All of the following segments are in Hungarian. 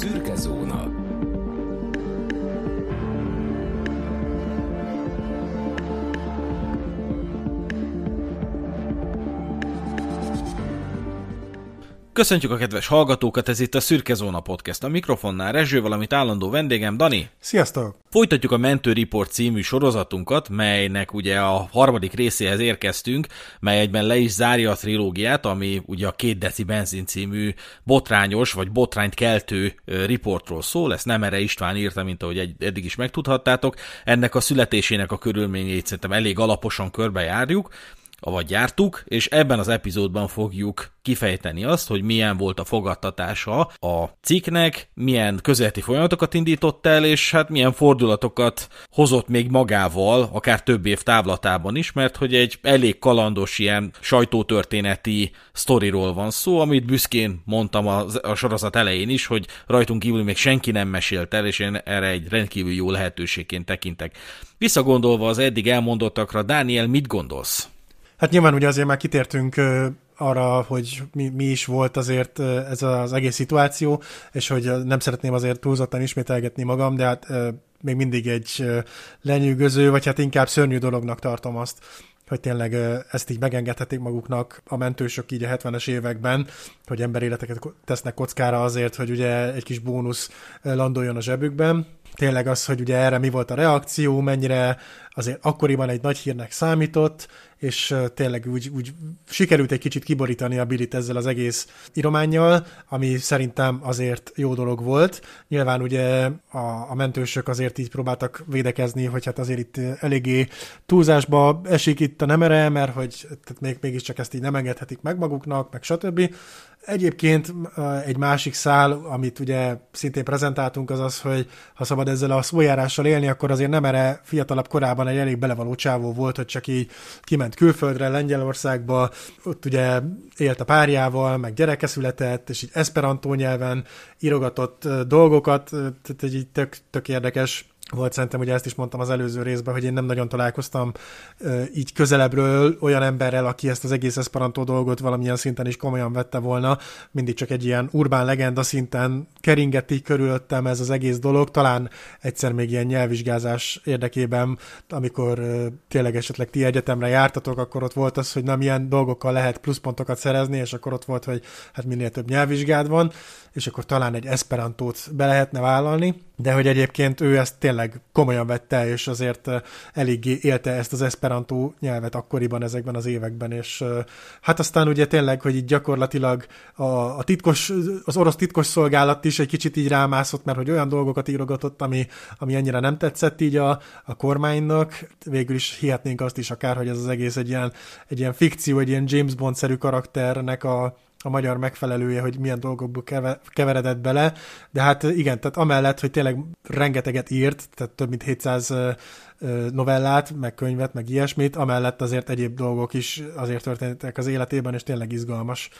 Szürke zóna Köszöntjük a kedves hallgatókat, ez itt a Szürke Zóna Podcast. A mikrofonnál Rezső, valamit állandó vendégem, Dani. Sziasztok! Folytatjuk a Mentő Report című sorozatunkat, melynek ugye a harmadik részéhez érkeztünk, mely egyben le is zárja a trilógiát, ami ugye a két deci benzin című botrányos, vagy botrányt keltő riportról szól. Ezt nem erre István írta, mint ahogy eddig is megtudhattátok. Ennek a születésének a körülményeit szerintem elég alaposan körbejárjuk avagy jártuk, és ebben az epizódban fogjuk kifejteni azt, hogy milyen volt a fogadtatása a cikknek, milyen közéleti folyamatokat indított el, és hát milyen fordulatokat hozott még magával, akár több év távlatában is, mert hogy egy elég kalandos ilyen sajtótörténeti sztoriról van szó, amit büszkén mondtam a, a sorozat elején is, hogy rajtunk kívül még senki nem mesélt el, és én erre egy rendkívül jó lehetőségként tekintek. Visszagondolva az eddig elmondottakra, Dániel, mit gondolsz? Hát nyilván ugye azért már kitértünk arra, hogy mi, mi is volt azért ez az egész szituáció, és hogy nem szeretném azért túlzottan ismételgetni magam, de hát még mindig egy lenyűgöző, vagy hát inkább szörnyű dolognak tartom azt, hogy tényleg ezt így megengedhetik maguknak a mentősök így a 70-es években, hogy emberéleteket tesznek kockára azért, hogy ugye egy kis bónusz landoljon a zsebükben. Tényleg az, hogy ugye erre mi volt a reakció, mennyire azért akkoriban egy nagy hírnek számított, és tényleg úgy, úgy sikerült egy kicsit kiborítani a Billit ezzel az egész írományjal, ami szerintem azért jó dolog volt. Nyilván ugye a, a mentősök azért így próbáltak védekezni, hogy hát azért itt eléggé túlzásba esik itt a nemere, mert hogy tehát még, mégiscsak ezt így nem engedhetik meg maguknak, meg stb. Egyébként egy másik szál, amit ugye szintén prezentáltunk, az az, hogy ha szabad ezzel a szójárással élni, akkor azért nem erre fiatalabb korában egy elég belevaló csávó volt, hogy csak így kiment külföldre, Lengyelországba, ott ugye élt a párjával, meg gyereke született, és így esperantó nyelven írogatott dolgokat, tehát egy tök, tök érdekes volt szerintem, hogy ezt is mondtam az előző részben, hogy én nem nagyon találkoztam ö, így közelebbről olyan emberrel, aki ezt az egész eszparantó dolgot valamilyen szinten is komolyan vette volna. Mindig csak egy ilyen urbán legenda szinten keringeti így körülöttem ez az egész dolog. Talán egyszer még ilyen nyelvvizsgázás érdekében, amikor ö, tényleg esetleg ti egyetemre jártatok, akkor ott volt az, hogy nem ilyen dolgokkal lehet pluszpontokat szerezni, és akkor ott volt, hogy hát minél több nyelvvizsgád van, és akkor talán egy eszperantót be lehetne vállalni de hogy egyébként ő ezt tényleg komolyan vette, és azért eléggé élte ezt az esperanto nyelvet akkoriban ezekben az években, és hát aztán ugye tényleg, hogy így gyakorlatilag a, a titkos, az orosz titkos szolgálat is egy kicsit így rámászott, mert hogy olyan dolgokat írogatott, ami, ami annyira nem tetszett így a, a kormánynak, végül is hihetnénk azt is akár, hogy ez az egész egy ilyen, egy ilyen fikció, egy ilyen James Bond-szerű karakternek a, a magyar megfelelője, hogy milyen dolgokba keveredett bele, de hát igen, tehát amellett, hogy tényleg rengeteget írt, tehát több mint 700 novellát, meg könyvet, meg ilyesmit, amellett azért egyéb dolgok is azért történtek az életében, és tényleg izgalmas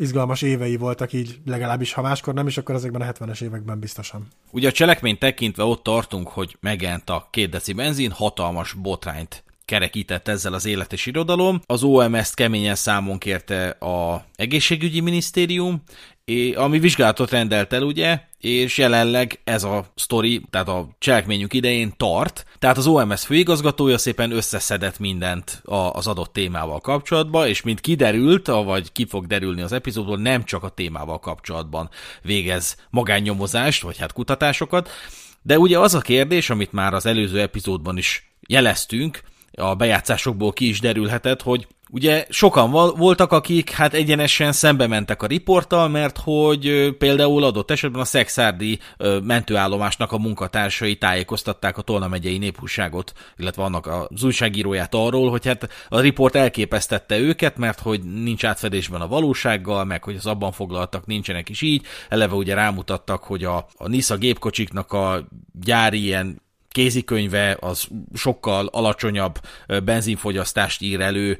izgalmas évei voltak így, legalábbis ha máskor nem is, akkor ezekben a 70-es években biztosan. Ugye a cselekmény tekintve ott tartunk, hogy megent a két deci benzin, hatalmas botrányt kerekített ezzel az élet és irodalom. Az OMS-t keményen számon kérte a egészségügyi minisztérium, ami vizsgálatot rendelt el, ugye, és jelenleg ez a sztori, tehát a cselekményük idején tart. Tehát az OMS főigazgatója szépen összeszedett mindent az adott témával kapcsolatban, és mint kiderült, vagy ki fog derülni az epizódból, nem csak a témával kapcsolatban végez magánnyomozást, vagy hát kutatásokat, de ugye az a kérdés, amit már az előző epizódban is jeleztünk, a bejátszásokból ki is derülhetett, hogy ugye sokan voltak, akik hát egyenesen szembe mentek a riporttal, mert hogy például adott esetben a szexárdi mentőállomásnak a munkatársai tájékoztatták a Tolna megyei néphúságot, illetve annak az újságíróját arról, hogy hát a riport elképesztette őket, mert hogy nincs átfedésben a valósággal, meg hogy az abban foglaltak nincsenek is így, eleve ugye rámutattak, hogy a, a Nisza gépkocsiknak a gyári ilyen kézikönyve az sokkal alacsonyabb benzinfogyasztást ír elő,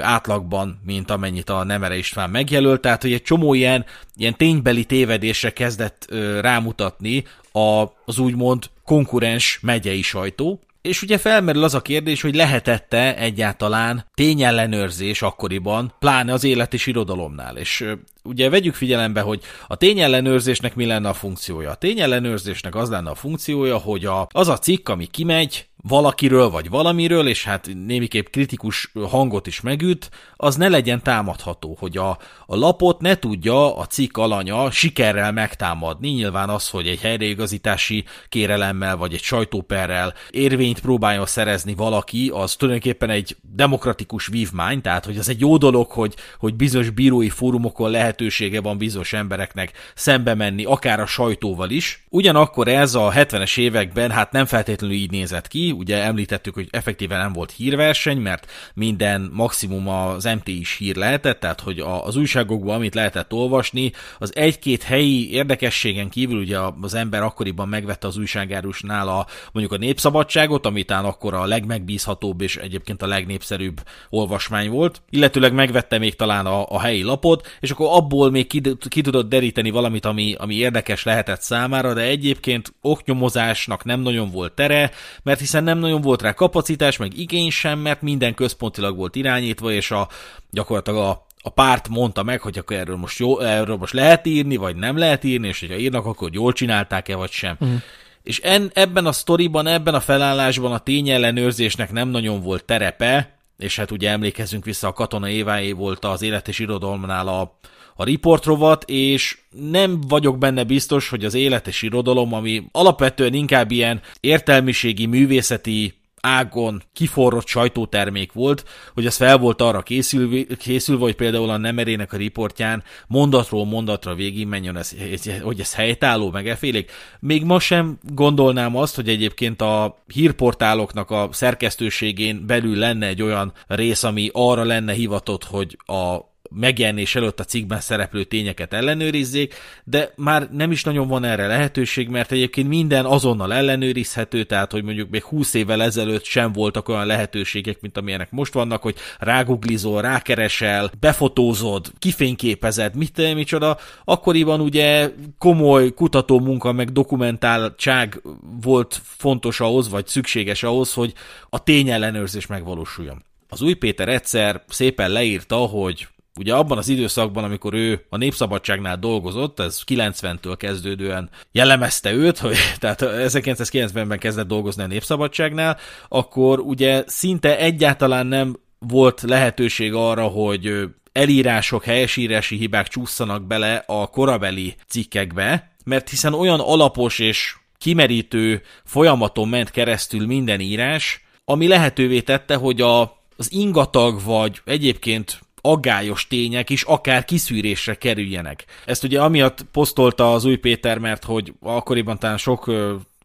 átlagban, mint amennyit a Nemere István megjelölt, tehát hogy egy csomó ilyen, ilyen ténybeli tévedésre kezdett rámutatni a, az úgymond konkurens megyei sajtó, és ugye felmerül az a kérdés, hogy lehetette egyáltalán tényellenőrzés akkoriban, pláne az élet és irodalomnál, és ugye vegyük figyelembe, hogy a tényellenőrzésnek mi lenne a funkciója. A tényellenőrzésnek az lenne a funkciója, hogy a, az a cikk, ami kimegy, valakiről vagy valamiről, és hát némiképp kritikus hangot is megüt, az ne legyen támadható, hogy a, a lapot ne tudja a cikk alanya sikerrel megtámadni. Nyilván az, hogy egy helyreigazítási kérelemmel vagy egy sajtóperrel érvényt próbálja szerezni valaki, az tulajdonképpen egy demokratikus vívmány, tehát hogy az egy jó dolog, hogy, hogy bizonyos bírói fórumokon lehet lehetősége van bizonyos embereknek szembe menni, akár a sajtóval is. Ugyanakkor ez a 70-es években hát nem feltétlenül így nézett ki, ugye említettük, hogy effektíven nem volt hírverseny, mert minden maximum az MT is hír lehetett, tehát hogy az újságokban, amit lehetett olvasni, az egy-két helyi érdekességen kívül ugye az ember akkoriban megvette az újságárusnál a, mondjuk a népszabadságot, amit akkor a legmegbízhatóbb és egyébként a legnépszerűbb olvasmány volt, illetőleg megvette még talán a, a helyi lapot, és akkor ab abból még ki, ki tudott deríteni valamit, ami, ami érdekes lehetett számára, de egyébként oknyomozásnak nem nagyon volt tere, mert hiszen nem nagyon volt rá kapacitás, meg igény sem, mert minden központilag volt irányítva, és a gyakorlatilag a a párt mondta meg, hogy akkor erről most, jó, erről most lehet írni, vagy nem lehet írni, és hogyha írnak, akkor jól csinálták-e, vagy sem. Mm. És en, ebben a sztoriban, ebben a felállásban a tényellenőrzésnek nem nagyon volt terepe, és hát ugye emlékezünk vissza, a Katona Éváé volt az Élet és Irodalomnál a, a riportrovat, és nem vagyok benne biztos, hogy az élet és irodalom, ami alapvetően inkább ilyen értelmiségi, művészeti ágon kiforrott sajtótermék volt, hogy ez fel volt arra készülve, készülve hogy például a Nemerének a riportján mondatról mondatra végig menjen, ez, hogy ez helytálló, meg elfélék. Még ma sem gondolnám azt, hogy egyébként a hírportáloknak a szerkesztőségén belül lenne egy olyan rész, ami arra lenne hivatott, hogy a megjelenés előtt a cikkben szereplő tényeket ellenőrizzék, de már nem is nagyon van erre lehetőség, mert egyébként minden azonnal ellenőrizhető, tehát hogy mondjuk még 20 évvel ezelőtt sem voltak olyan lehetőségek, mint amilyenek most vannak, hogy ráguglizol, rákeresel, befotózod, kifényképezed, mit micsoda. Akkoriban ugye komoly kutató munka meg dokumentáltság volt fontos ahhoz, vagy szükséges ahhoz, hogy a tényellenőrzés megvalósuljon. Az új Péter egyszer szépen leírta, hogy Ugye abban az időszakban, amikor ő a Népszabadságnál dolgozott, ez 90-től kezdődően jellemezte őt, hogy tehát 1990-ben kezdett dolgozni a Népszabadságnál, akkor ugye szinte egyáltalán nem volt lehetőség arra, hogy elírások, helyesírási hibák csúszanak bele a korabeli cikkekbe, mert hiszen olyan alapos és kimerítő folyamaton ment keresztül minden írás, ami lehetővé tette, hogy a, az ingatag vagy egyébként agályos tények is akár kiszűrésre kerüljenek. Ezt ugye amiatt posztolta az új Péter, mert hogy akkoriban talán sok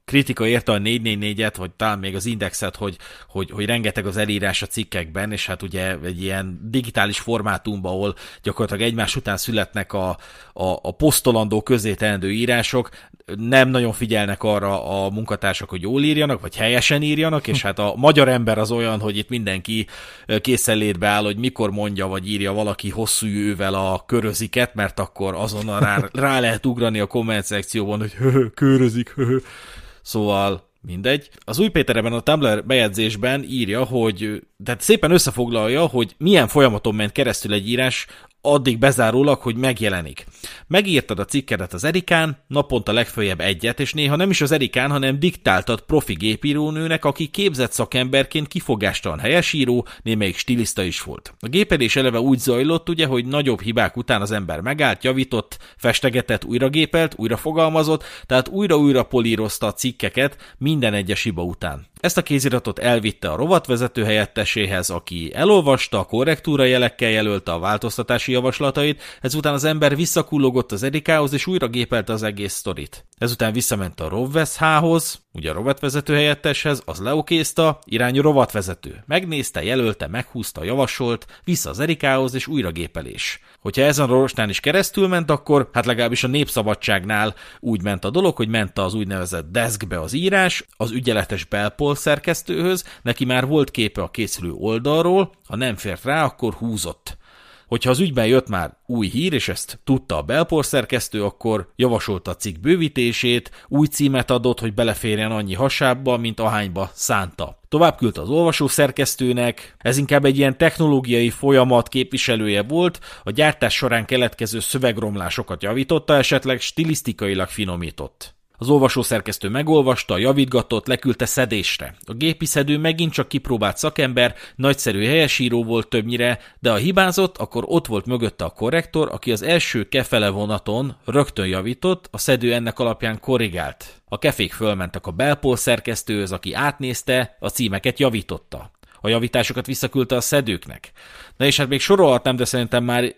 kritika érte a 444-et, vagy talán még az indexet, hogy, hogy, hogy rengeteg az elírás a cikkekben, és hát ugye egy ilyen digitális formátumban, ahol gyakorlatilag egymás után születnek a, a, a posztolandó közé teendő írások, nem nagyon figyelnek arra a munkatársak, hogy jól írjanak, vagy helyesen írjanak, és hát a magyar ember az olyan, hogy itt mindenki készenlétbe áll, hogy mikor mondja, vagy írja valaki hosszú jővel a köröziket, mert akkor azonnal rá, rá lehet ugrani a komment szekcióban, hogy hö, körözik, hö, Szóval Mindegy. Az új Péter ebben a Tumblr bejegyzésben írja, hogy tehát szépen összefoglalja, hogy milyen folyamaton ment keresztül egy írás, addig bezárólag, hogy megjelenik. Megírtad a cikkedet az Erikán, naponta legfőjebb egyet, és néha nem is az Erikán, hanem diktáltad profi gépírónőnek, aki képzett szakemberként kifogástalan helyesíró, némelyik stiliszta is volt. A gépedés eleve úgy zajlott, ugye, hogy nagyobb hibák után az ember megállt, javított, festegetett, újra gépelt, újra fogalmazott, tehát újra-újra polírozta a cikkeket minden egyes hiba után. Ezt a kéziratot elvitte a rovatvezető helyetteséhez, aki elolvasta, a korrektúra jelekkel jelölte a változtatási javaslatait, ezután az ember visszakullogott az Erikához és újra gépelte az egész sztorit. Ezután visszament a Rovveszhához, ugye a rovatvezető helyetteshez, az leokézta, irányú rovatvezető. Megnézte, jelölte, meghúzta, javasolt, vissza az Erikához és újra gépelés. Hogyha ezen a rostán is keresztül ment, akkor hát legalábbis a népszabadságnál úgy ment a dolog, hogy ment az úgynevezett deskbe az írás, az ügyeletes belpol angol szerkesztőhöz, neki már volt képe a készülő oldalról, ha nem fért rá, akkor húzott. Hogyha az ügyben jött már új hír, és ezt tudta a Belpor szerkesztő, akkor javasolta a cikk bővítését, új címet adott, hogy beleférjen annyi hasába, mint ahányba szánta. Tovább küldte az olvasó szerkesztőnek, ez inkább egy ilyen technológiai folyamat képviselője volt, a gyártás során keletkező szövegromlásokat javította, esetleg stilisztikailag finomított. Az olvasószerkesztő megolvasta, javítgatott, leküldte szedésre. A gépiszedő megint csak kipróbált szakember, nagyszerű helyesíró volt többnyire, de a hibázott, akkor ott volt mögötte a korrektor, aki az első kefele vonaton rögtön javított, a szedő ennek alapján korrigált. A kefék fölmentek a belpol szerkesztőhöz, aki átnézte, a címeket javította a javításokat visszaküldte a szedőknek. Na és hát még sorolhatnám, de szerintem már eh,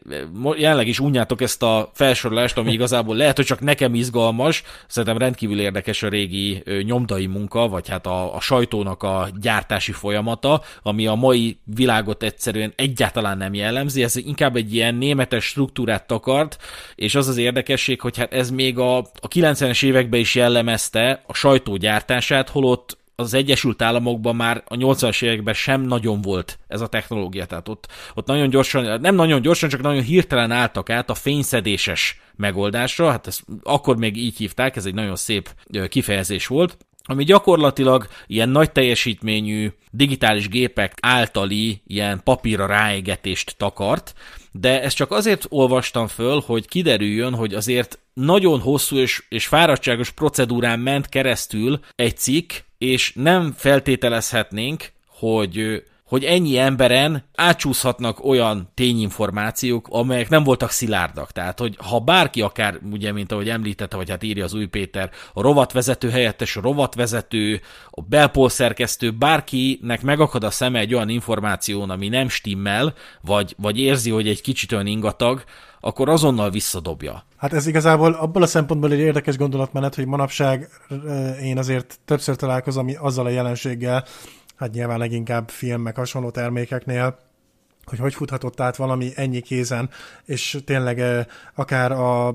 jelenleg is unjátok ezt a felsorolást, ami igazából lehet, hogy csak nekem izgalmas, szerintem rendkívül érdekes a régi eh, nyomdai munka, vagy hát a, a sajtónak a gyártási folyamata, ami a mai világot egyszerűen egyáltalán nem jellemzi, ez inkább egy ilyen németes struktúrát takart, és az az érdekesség, hogy hát ez még a, a 90-es években is jellemezte a gyártását, holott az Egyesült Államokban már a 80-as években sem nagyon volt ez a technológia, tehát ott, ott nagyon gyorsan, nem nagyon gyorsan, csak nagyon hirtelen álltak át a fényszedéses megoldásra, hát ezt akkor még így hívták, ez egy nagyon szép kifejezés volt, ami gyakorlatilag ilyen nagy teljesítményű digitális gépek általi ilyen papírra ráégetést takart, de ezt csak azért olvastam föl, hogy kiderüljön, hogy azért nagyon hosszú és, és fáradtságos procedúrán ment keresztül egy cikk, és nem feltételezhetnénk, hogy hogy ennyi emberen átsúszhatnak olyan tényinformációk, amelyek nem voltak szilárdak. Tehát, hogy ha bárki akár, ugye, mint ahogy említette, vagy hát írja az új Péter, a rovatvezető helyettes, a rovatvezető, a belpolszerkesztő, bárkinek megakad a szeme egy olyan információn, ami nem stimmel, vagy, vagy érzi, hogy egy kicsit olyan ingatag, akkor azonnal visszadobja. Hát ez igazából abból a szempontból egy érdekes gondolatmenet, hogy manapság én azért többször találkozom azzal a jelenséggel, hát nyilván leginkább film, meg hasonló termékeknél, hogy hogy futhatott át valami ennyi kézen, és tényleg eh, akár a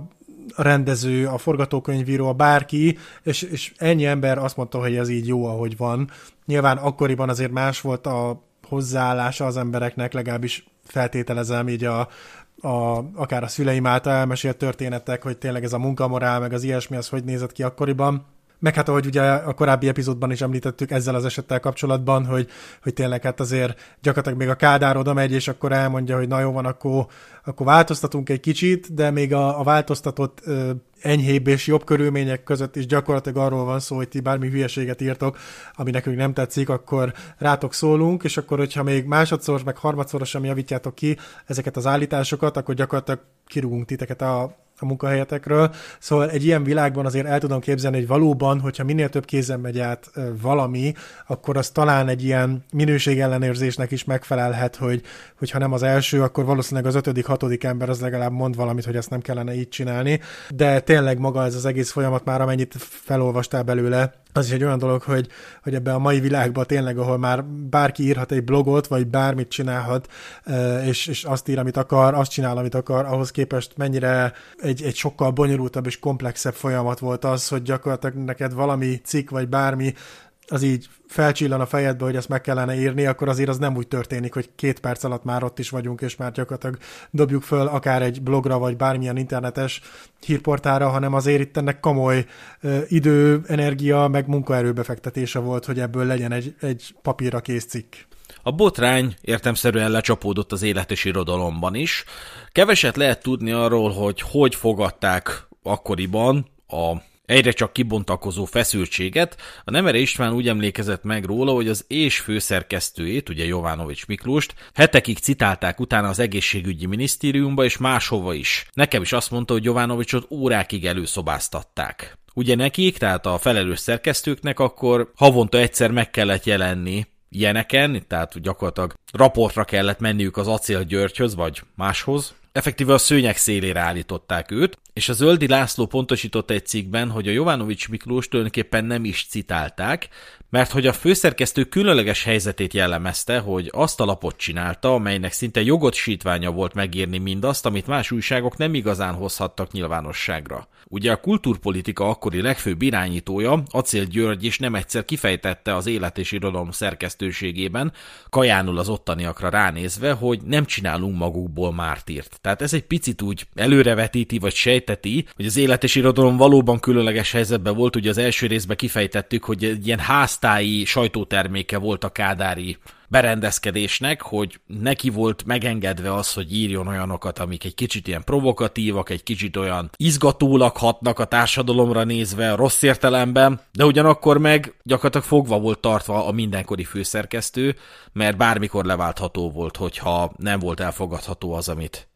a rendező, a forgatókönyvíró, a bárki, és, és ennyi ember azt mondta, hogy ez így jó, ahogy van. Nyilván akkoriban azért más volt a hozzáállása az embereknek, legalábbis feltételezem így a, a, akár a szüleim által elmesélt történetek, hogy tényleg ez a munkamorál, meg az ilyesmi, az hogy nézett ki akkoriban meg hát ahogy ugye a korábbi epizódban is említettük ezzel az esettel kapcsolatban, hogy, hogy tényleg hát azért gyakorlatilag még a Kádár oda megy, és akkor elmondja, hogy na jó van, akkor, akkor változtatunk egy kicsit, de még a, a változtatott ö, enyhébb és jobb körülmények között is gyakorlatilag arról van szó, hogy ti bármi hülyeséget írtok, ami nekünk nem tetszik, akkor rátok szólunk, és akkor, hogyha még másodszor, meg harmadszor sem javítjátok ki ezeket az állításokat, akkor gyakorlatilag kirúgunk titeket a a munkahelyetekről. Szóval egy ilyen világban azért el tudom képzelni, hogy valóban, hogyha minél több kézen megy át valami, akkor az talán egy ilyen minőség ellenérzésnek is megfelelhet, hogy, hogyha nem az első, akkor valószínűleg az ötödik, hatodik ember az legalább mond valamit, hogy ezt nem kellene így csinálni. De tényleg maga ez az egész folyamat már, amennyit felolvastál belőle, az is egy olyan dolog, hogy, hogy ebbe a mai világban tényleg, ahol már bárki írhat egy blogot, vagy bármit csinálhat, és, és azt ír, amit akar, azt csinál, amit akar, ahhoz képest mennyire egy, egy sokkal bonyolultabb és komplexebb folyamat volt az, hogy gyakorlatilag neked valami cikk, vagy bármi az így felcsillan a fejedbe, hogy ezt meg kellene írni, akkor azért az nem úgy történik, hogy két perc alatt már ott is vagyunk, és már gyakorlatilag dobjuk föl akár egy blogra, vagy bármilyen internetes hírportára, hanem azért itt ennek komoly ö, idő, energia, meg munkaerőbefektetése volt, hogy ebből legyen egy, egy papírra kész cikk. A botrány értemszerűen lecsapódott az élet és irodalomban is. Keveset lehet tudni arról, hogy hogy fogadták akkoriban a egyre csak kibontakozó feszültséget, a Nemere István úgy emlékezett meg róla, hogy az és főszerkesztőjét, ugye Jovánovics Miklóst, hetekig citálták utána az egészségügyi minisztériumba és máshova is. Nekem is azt mondta, hogy Jovánovicsot órákig előszobáztatták. Ugye nekik, tehát a felelős szerkesztőknek akkor havonta egyszer meg kellett jelenni ilyeneken, tehát gyakorlatilag raportra kellett menniük az Acél Györgyhöz, vagy máshoz, Effektíve a szőnyeg szélére állították őt, és a Zöldi László pontosított egy cikkben, hogy a Jovanovics Miklós tulajdonképpen nem is citálták, mert hogy a főszerkesztő különleges helyzetét jellemezte, hogy azt a lapot csinálta, amelynek szinte jogot sítványa volt megírni mindazt, amit más újságok nem igazán hozhattak nyilvánosságra. Ugye a kulturpolitika akkori legfőbb irányítója, Acél György is nem egyszer kifejtette az élet és irodalom szerkesztőségében, kajánul az ottaniakra ránézve, hogy nem csinálunk magukból mártírt. Tehát ez egy picit úgy előrevetíti vagy sejteti, hogy az élet és irodalom valóban különleges helyzetben volt, ugye az első részben kifejtettük, hogy egy ilyen ház pásztái sajtóterméke volt a kádári berendezkedésnek, hogy neki volt megengedve az, hogy írjon olyanokat, amik egy kicsit ilyen provokatívak, egy kicsit olyan izgatólag hatnak a társadalomra nézve, rossz értelemben, de ugyanakkor meg gyakorlatilag fogva volt tartva a mindenkori főszerkesztő, mert bármikor leváltható volt, hogyha nem volt elfogadható az, amit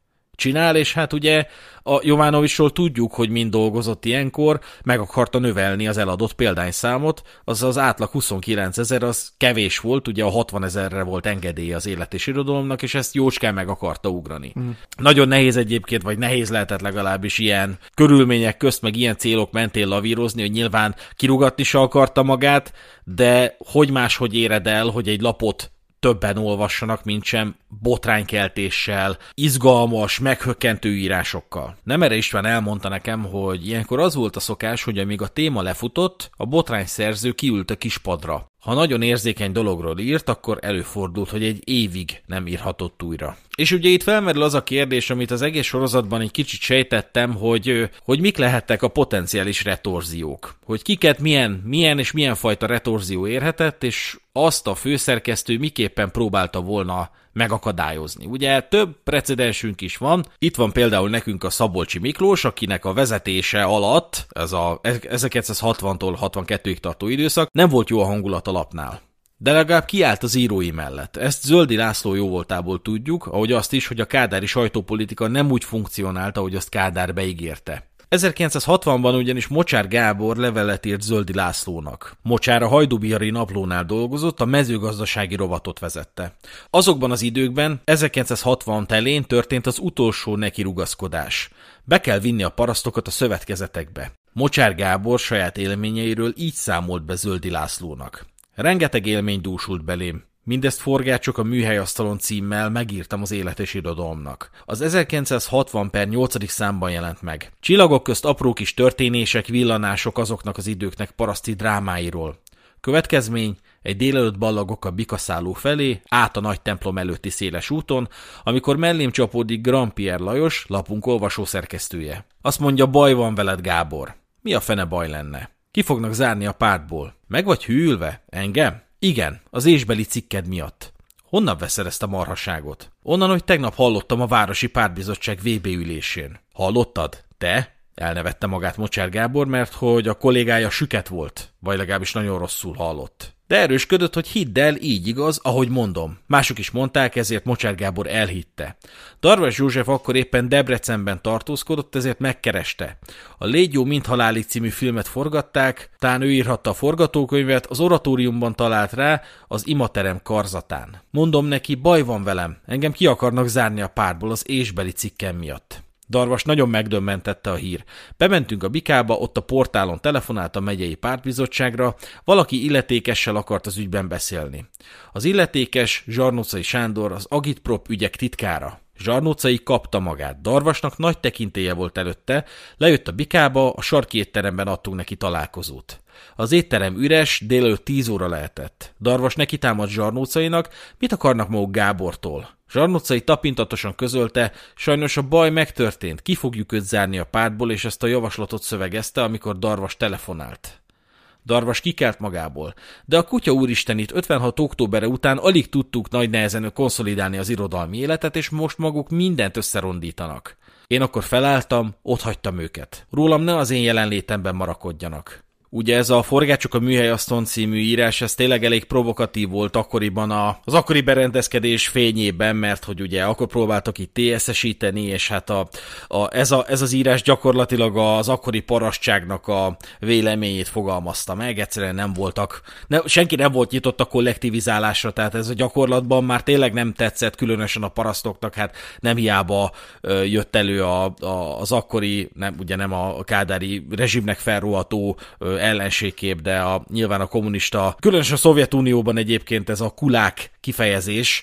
csinál, és hát ugye a Jovánovicsról tudjuk, hogy mind dolgozott ilyenkor, meg akarta növelni az eladott példányszámot, az az átlag 29 ezer, az kevés volt, ugye a 60 ezerre volt engedélye az élet és irodalomnak, és ezt jócskán meg akarta ugrani. Mm. Nagyon nehéz egyébként, vagy nehéz lehetett legalábbis ilyen körülmények közt, meg ilyen célok mentén lavírozni, hogy nyilván kirugatni se akarta magát, de hogy máshogy éred el, hogy egy lapot többen olvassanak, mint sem botránykeltéssel, izgalmas, meghökkentő írásokkal. Nem erre István elmondta nekem, hogy ilyenkor az volt a szokás, hogy amíg a téma lefutott, a botrány szerző kiült a kispadra ha nagyon érzékeny dologról írt, akkor előfordult, hogy egy évig nem írhatott újra. És ugye itt felmerül az a kérdés, amit az egész sorozatban egy kicsit sejtettem, hogy, hogy mik lehettek a potenciális retorziók. Hogy kiket milyen, milyen és milyen fajta retorzió érhetett, és azt a főszerkesztő miképpen próbálta volna megakadályozni. Ugye több precedensünk is van. Itt van például nekünk a Szabolcsi Miklós, akinek a vezetése alatt, ez a 1960-tól 62-ig tartó időszak, nem volt jó a hangulat a lapnál de legalább kiállt az írói mellett. Ezt Zöldi László jó voltából tudjuk, ahogy azt is, hogy a kádári sajtópolitika nem úgy funkcionált, ahogy azt Kádár beígérte. 1960-ban ugyanis Mocsár Gábor levelet írt Zöldi Lászlónak. Mocsár a Hajdubiari naplónál dolgozott, a mezőgazdasági rovatot vezette. Azokban az időkben, 1960 telén történt az utolsó neki rugaszkodás. Be kell vinni a parasztokat a szövetkezetekbe. Mocsár Gábor saját élményeiről így számolt be Zöldi Lászlónak. Rengeteg élmény dúsult belém. Mindezt forgácsok a műhelyasztalon címmel megírtam az élet és irodalomnak. Az 1960 per 8. számban jelent meg. Csillagok közt apró kis történések, villanások azoknak az időknek paraszti drámáiról. Következmény, egy délelőtt ballagok a bikaszáló felé, át a nagy templom előtti széles úton, amikor mellém csapódik Grand-Pierre Lajos, lapunk olvasó szerkesztője. Azt mondja, baj van veled, Gábor. Mi a fene baj lenne? Ki fognak zárni a pártból? Meg vagy hűlve? Engem? Igen, az ésbeli cikked miatt. Honnan veszed ezt a marhaságot? Onnan, hogy tegnap hallottam a Városi Pártbizottság VB ülésén. Hallottad? Te? Elnevette magát Mocsár Gábor, mert hogy a kollégája süket volt, vagy legalábbis nagyon rosszul hallott de erősködött, hogy hidd el, így igaz, ahogy mondom. Mások is mondták, ezért Mocsár Gábor elhitte. Darvas József akkor éppen Debrecenben tartózkodott, ezért megkereste. A Légy jó, mint halálig című filmet forgatták, tán ő írhatta a forgatókönyvet, az oratóriumban talált rá, az imaterem karzatán. Mondom neki, baj van velem, engem ki akarnak zárni a párból az ésbeli cikkem miatt. Darvas nagyon megdömmentette a hír. Bementünk a bikába, ott a portálon telefonált a megyei pártbizottságra, valaki illetékessel akart az ügyben beszélni. Az illetékes Zsarnócai Sándor az Agitprop ügyek titkára. Zsarnócai kapta magát. Darvasnak nagy tekintéje volt előtte, lejött a bikába, a sarki étteremben adtunk neki találkozót. Az étterem üres, délelőtt 10 óra lehetett. Darvas neki támadt Zsarnócainak, mit akarnak maguk Gábortól? Zsarnocai tapintatosan közölte, sajnos a baj megtörtént, ki fogjuk őt zárni a pártból, és ezt a javaslatot szövegezte, amikor Darvas telefonált. Darvas kikelt magából, de a kutya úristenit 56. októberre után alig tudtuk nagy nehezen konszolidálni az irodalmi életet, és most maguk mindent összerondítanak. Én akkor felálltam, ott hagytam őket. Rólam ne az én jelenlétemben marakodjanak. Ugye ez a Forgácsok a műhely műhelyaszton című írás, ez tényleg elég provokatív volt akkoriban a, az akkori berendezkedés fényében, mert hogy ugye akkor próbáltak itt TSS-íteni, és hát a, a, ez, a, ez az írás gyakorlatilag az akkori parasztságnak a véleményét fogalmazta meg, egyszerűen nem voltak, ne, senki nem volt nyitott a kollektivizálásra, tehát ez a gyakorlatban már tényleg nem tetszett, különösen a parasztoknak, hát nem hiába jött elő a, a, az akkori, nem, ugye nem a kádári rezsimnek felroható ellenségkép, de a, nyilván a kommunista, különösen a Szovjetunióban egyébként ez a kulák kifejezés,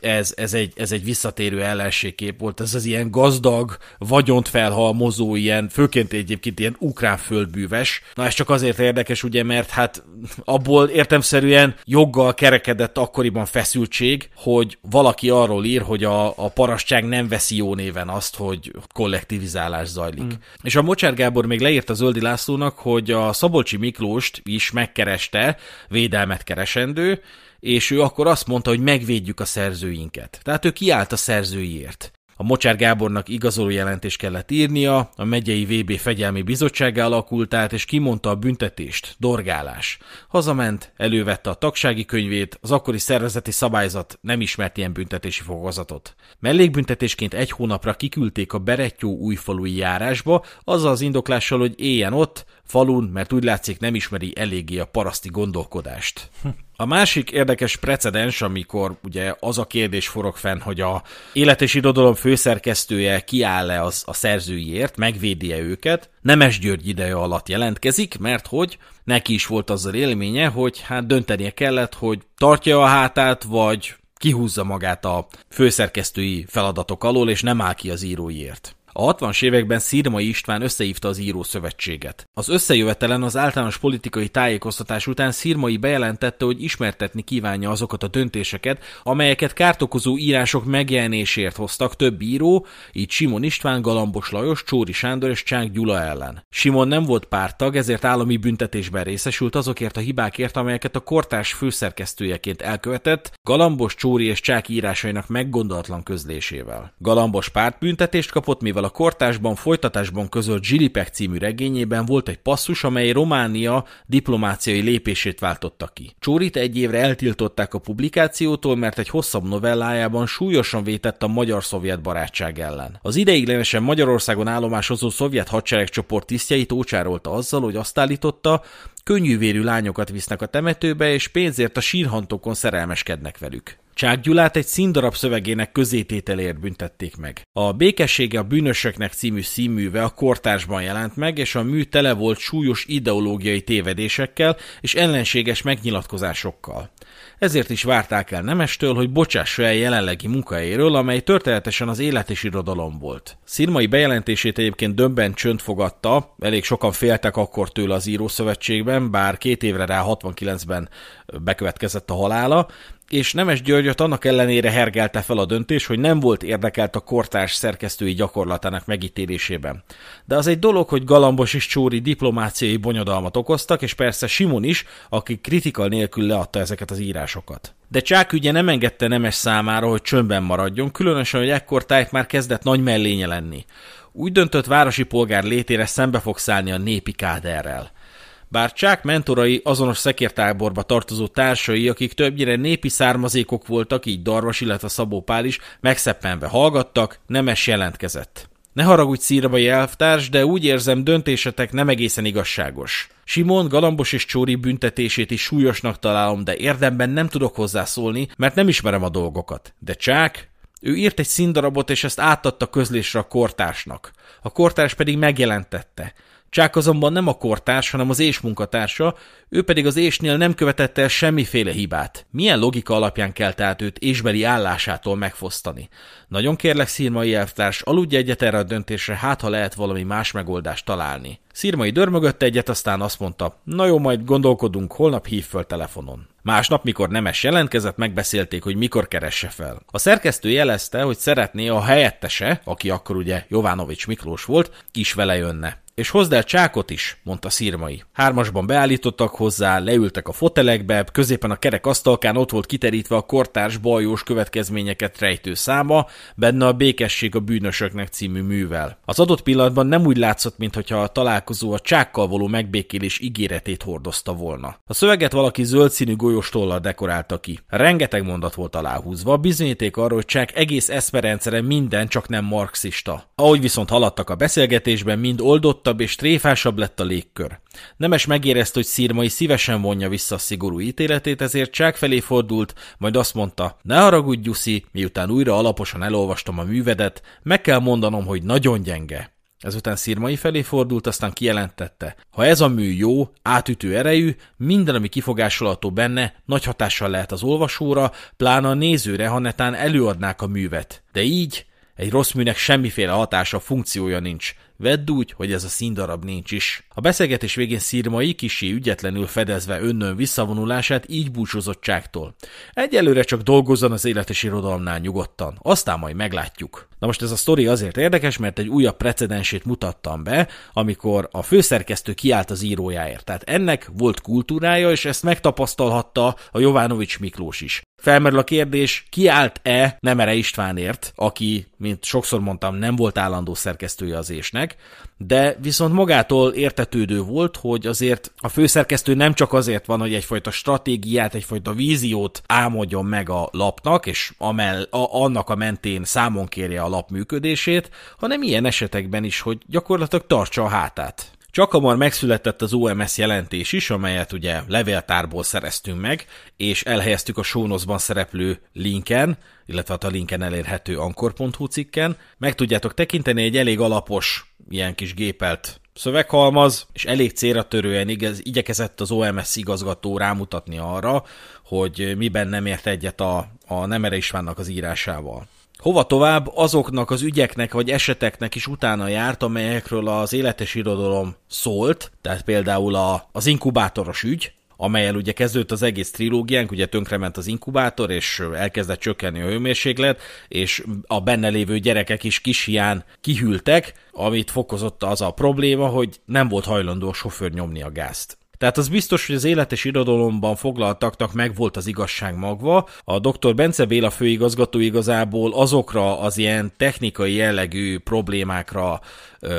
ez, ez, egy, ez egy visszatérő ellenségkép volt, ez az ilyen gazdag, vagyont felhalmozó, ilyen, főként egyébként ilyen ukrán földbűves. Na ez csak azért érdekes, ugye, mert hát abból értemszerűen joggal kerekedett akkoriban feszültség, hogy valaki arról ír, hogy a, a parasság nem veszi jó néven azt, hogy kollektivizálás zajlik. Mm. És a Mocsár Gábor még a Zöldi Lászlónak, hogy a Szabolcsi Miklóst is megkereste, védelmet keresendő, és ő akkor azt mondta, hogy megvédjük a szerzőinket. Tehát ő kiállt a szerzőiért. A Mocsár Gábornak igazoló jelentés kellett írnia, a megyei VB fegyelmi bizottsággal alakult át, és kimondta a büntetést, dorgálás. Hazament, elővette a tagsági könyvét, az akkori szervezeti szabályzat nem ismert ilyen büntetési fogozatot. Mellékbüntetésként egy hónapra kiküldték a Berettyó újfalui járásba, azzal az indoklással, hogy éljen ott, falun, mert úgy látszik nem ismeri eléggé a paraszti gondolkodást. A másik érdekes precedens, amikor ugye az a kérdés forog fenn, hogy a élet és irodalom főszerkesztője kiáll-e az, a szerzőiért, megvédi-e őket, Nemes György ideje alatt jelentkezik, mert hogy neki is volt azzal élménye, hogy hát döntenie kellett, hogy tartja a hátát, vagy kihúzza magát a főszerkesztői feladatok alól, és nem áll ki az íróiért. A 60-as években Szirmai István összehívta az Író Szövetséget. Az összejövetelen az általános politikai tájékoztatás után Szirmai bejelentette, hogy ismertetni kívánja azokat a döntéseket, amelyeket kártokozó írások megjelenésért hoztak több író, így Simon István, Galambos Lajos, Csóri Sándor és Csák Gyula ellen. Simon nem volt pártag, ezért állami büntetésben részesült azokért a hibákért, amelyeket a kortárs főszerkesztőjeként elkövetett, Galambos, Csóri és Csák írásainak meggondolatlan közlésével. Galambos pártbüntetést kapott, mivel Gergelyvel a kortásban folytatásban közölt Zsilipek című regényében volt egy passzus, amely Románia diplomáciai lépését váltotta ki. Csórit egy évre eltiltották a publikációtól, mert egy hosszabb novellájában súlyosan vétett a magyar-szovjet barátság ellen. Az ideiglenesen Magyarországon állomásozó szovjet hadseregcsoport tisztjeit ócsárolta azzal, hogy azt állította, könnyűvérű lányokat visznek a temetőbe, és pénzért a sírhantokon szerelmeskednek velük. Csák Gyulát egy színdarab szövegének közétételért büntették meg. A Békessége a bűnösöknek című színműve a kortársban jelent meg, és a mű tele volt súlyos ideológiai tévedésekkel és ellenséges megnyilatkozásokkal. Ezért is várták el Nemestől, hogy bocsássa el jelenlegi munkahelyéről, amely történetesen az élet és irodalom volt. Szirmai bejelentését egyébként döbben csönd fogadta, elég sokan féltek akkor tőle az írószövetségben, bár két évre rá 69-ben bekövetkezett a halála, és Nemes Györgyöt annak ellenére hergelte fel a döntés, hogy nem volt érdekelt a kortárs szerkesztői gyakorlatának megítélésében. De az egy dolog, hogy Galambos és Csóri diplomáciai bonyodalmat okoztak, és persze Simon is, aki kritika nélkül leadta ezeket az írásokat. De Csák ügye nem engedte Nemes számára, hogy csömbben maradjon, különösen, hogy ekkor tájt már kezdett nagy mellénye lenni. Úgy döntött városi polgár létére szembe fog szállni a népi káderrel. Bár Csák mentorai azonos szekértáborba tartozó társai, akik többnyire népi származékok voltak, így Darvas, illetve Szabó Pál is megszeppenve hallgattak, nemes jelentkezett. Ne haragudj szírbai elvtárs, de úgy érzem döntésetek nem egészen igazságos. Simon, Galambos és Csóri büntetését is súlyosnak találom, de érdemben nem tudok hozzászólni, mert nem ismerem a dolgokat. De Csák, ő írt egy színdarabot, és ezt átadta közlésre a kortársnak. A kortárs pedig megjelentette. Csák azonban nem a kortárs, hanem az és munkatársa, ő pedig az ésnél nem követett el semmiféle hibát. Milyen logika alapján kell tehát őt ésbeli állásától megfosztani? Nagyon kérlek, szírmai elvtárs, aludj egyet erre a döntésre, hát ha lehet valami más megoldást találni. Szírmai dörmögött egyet, aztán azt mondta, na jó, majd gondolkodunk, holnap hív föl telefonon. Másnap, mikor Nemes jelentkezett, megbeszélték, hogy mikor keresse fel. A szerkesztő jelezte, hogy szeretné a helyettese, aki akkor ugye Jovánovics Miklós volt, is vele jönne. És hozd el csákot is, mondta szírmai. Hármasban beállítottak hozzá, leültek a fotelekbe, középen a kerek asztalkán ott volt kiterítve a kortárs bajós következményeket rejtő száma, benne a Békesség a bűnösöknek című művel. Az adott pillanatban nem úgy látszott, mintha a találkozó a csákkal való megbékélés ígéretét hordozta volna. A szöveget valaki zöld színű golyóstollal dekorálta ki. Rengeteg mondat volt aláhúzva, bizonyíték arra, hogy Csák egész eszmerendszere minden, csak nem marxista. Ahogy viszont haladtak a beszélgetésben, mind oldotta nyitottabb és tréfásabb lett a légkör. Nemes megérezte, hogy szírmai szívesen vonja vissza a szigorú ítéletét, ezért Csák felé fordult, majd azt mondta, ne haragudj, Gyuszi, miután újra alaposan elolvastam a művedet, meg kell mondanom, hogy nagyon gyenge. Ezután szírmai felé fordult, aztán kijelentette, ha ez a mű jó, átütő erejű, minden, ami kifogásolható benne, nagy hatással lehet az olvasóra, pláne a nézőre, ha netán előadnák a művet. De így egy rossz műnek semmiféle hatása, funkciója nincs. Vedd úgy, hogy ez a színdarab nincs is. A beszélgetés végén szírmai kisé ügyetlenül fedezve önnön visszavonulását így búcsúzottságtól. Egyelőre csak dolgozzon az életes irodalomnál nyugodtan, aztán majd meglátjuk. Na most ez a sztori azért érdekes, mert egy újabb precedensét mutattam be, amikor a főszerkesztő kiállt az írójáért. Tehát ennek volt kultúrája, és ezt megtapasztalhatta a Jovánovics Miklós is. Felmerül a kérdés, állt e Nemere Istvánért, aki, mint sokszor mondtam, nem volt állandó szerkesztője az ésnek, de viszont magától értetődő volt, hogy azért a főszerkesztő nem csak azért van, hogy egyfajta stratégiát, egyfajta víziót álmodjon meg a lapnak, és amel, a, annak a mentén számon kérje a lap működését, hanem ilyen esetekben is, hogy gyakorlatilag tartsa a hátát. Csak hamar megszületett az OMS jelentés is, amelyet ugye levéltárból szereztünk meg, és elhelyeztük a sónoszban szereplő linken, illetve hát a linken elérhető ankor.hu cikken. Meg tudjátok tekinteni, egy elég alapos, ilyen kis gépelt szöveghalmaz, és elég célra törően igyekezett az OMS igazgató rámutatni arra, hogy miben nem ért egyet a, a Nemere Istvánnak az írásával. Hova tovább azoknak az ügyeknek vagy eseteknek is utána járt, amelyekről az életes irodalom szólt, tehát például a, az inkubátoros ügy, amelyel ugye kezdődött az egész trilógiánk, ugye tönkrement az inkubátor, és elkezdett csökkenni a hőmérséklet, és a benne lévő gyerekek is kis hián kihűltek, amit fokozott az a probléma, hogy nem volt hajlandó a sofőr nyomni a gázt. Tehát az biztos, hogy az életes irodalomban foglaltaknak meg volt az igazság magva. A dr. Bence Béla főigazgató igazából azokra az ilyen technikai jellegű problémákra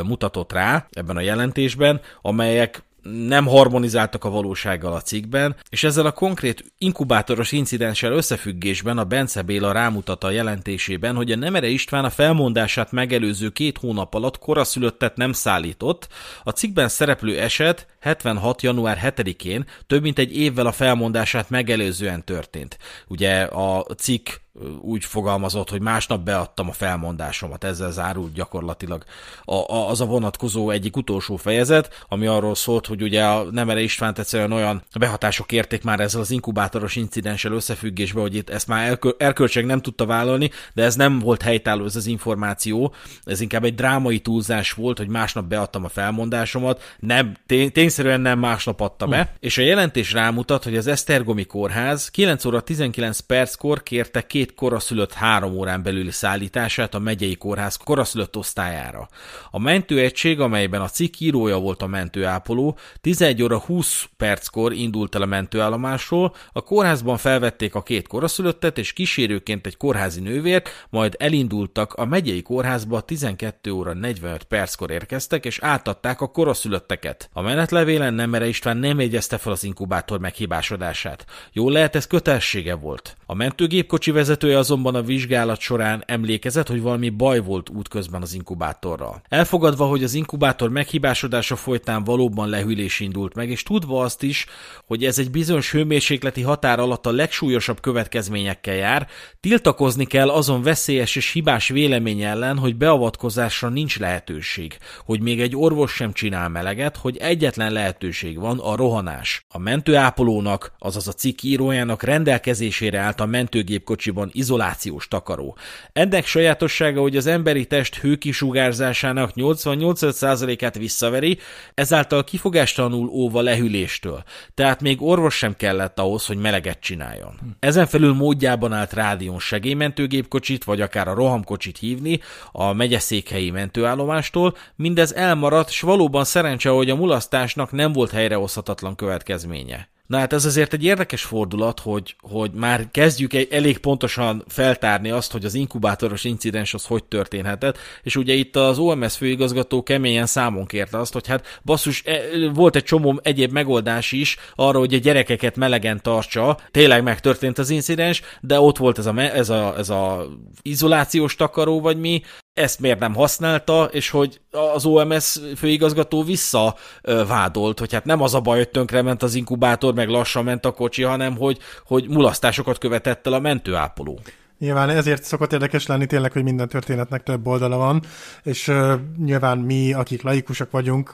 mutatott rá ebben a jelentésben, amelyek nem harmonizáltak a valósággal a cikkben, és ezzel a konkrét inkubátoros incidenssel összefüggésben a Bence Béla rámutat a jelentésében, hogy a Nemere István a felmondását megelőző két hónap alatt koraszülöttet nem szállított. A cikkben szereplő eset 76. január 7-én, több mint egy évvel a felmondását megelőzően történt. Ugye a cikk úgy fogalmazott, hogy másnap beadtam a felmondásomat, ezzel zárult gyakorlatilag a, a, az a vonatkozó egyik utolsó fejezet, ami arról szólt, hogy ugye a Nemere Istvánt egyszerűen olyan behatások érték már ezzel az inkubátoros incidenssel összefüggésbe, hogy itt ezt már elkö, erkölcség nem tudta vállalni, de ez nem volt helytálló ez az információ, ez inkább egy drámai túlzás volt, hogy másnap beadtam a felmondásomat, nem, tény, tényszerűen nem másnap adta be, hmm. és a jelentés rámutat, hogy az Esztergomi Kórház 9 óra 19 perckor kérte ki két koraszülött három órán belüli szállítását a megyei kórház koraszülött osztályára. A mentőegység, amelyben a cikk írója volt a mentőápoló, 11 óra 20 perckor indult el a mentőállomásról, a kórházban felvették a két koraszülöttet és kísérőként egy kórházi nővért, majd elindultak a megyei kórházba 12 óra 45 perckor érkeztek és átadták a koraszülötteket. A menetlevélen Nemere István nem jegyezte fel az inkubátor meghibásodását. Jól lehet ez kötelessége volt. A mentőgépkocsi vezető vezetője azonban a vizsgálat során emlékezett, hogy valami baj volt útközben az inkubátorral. Elfogadva, hogy az inkubátor meghibásodása folytán valóban lehűlés indult meg, és tudva azt is, hogy ez egy bizonyos hőmérsékleti határ alatt a legsúlyosabb következményekkel jár, tiltakozni kell azon veszélyes és hibás vélemény ellen, hogy beavatkozásra nincs lehetőség, hogy még egy orvos sem csinál meleget, hogy egyetlen lehetőség van a rohanás. A mentőápolónak, azaz a cikk írójának rendelkezésére állt a mentőgépkocsiban valójában izolációs takaró. Ennek sajátossága, hogy az emberi test hőkisugárzásának 88%-át visszaveri, ezáltal kifogástalanul óva lehűléstől, tehát még orvos sem kellett ahhoz, hogy meleget csináljon. Hm. Ezen felül módjában állt rádión segélymentőgépkocsit, vagy akár a rohamkocsit hívni a megyeszékhelyi mentőállomástól, mindez elmaradt, s valóban szerencse, hogy a mulasztásnak nem volt helyrehozhatatlan következménye. Na hát ez azért egy érdekes fordulat, hogy, hogy már kezdjük egy, elég pontosan feltárni azt, hogy az inkubátoros incidens az hogy történhetett, és ugye itt az OMS főigazgató keményen számon kérte azt, hogy hát basszus, e, volt egy csomó egyéb megoldás is arra, hogy a gyerekeket melegen tartsa, tényleg megtörtént az incidens, de ott volt ez a, ez a, ez a izolációs takaró, vagy mi, ezt miért nem használta, és hogy az OMS főigazgató visszavádolt, hogy hát nem az a baj, hogy tönkrement az inkubátor, meg lassan ment a kocsi, hanem hogy, hogy mulasztásokat követett el a mentőápoló. Nyilván ezért szokott érdekes lenni tényleg, hogy minden történetnek több oldala van, és nyilván mi, akik laikusak vagyunk,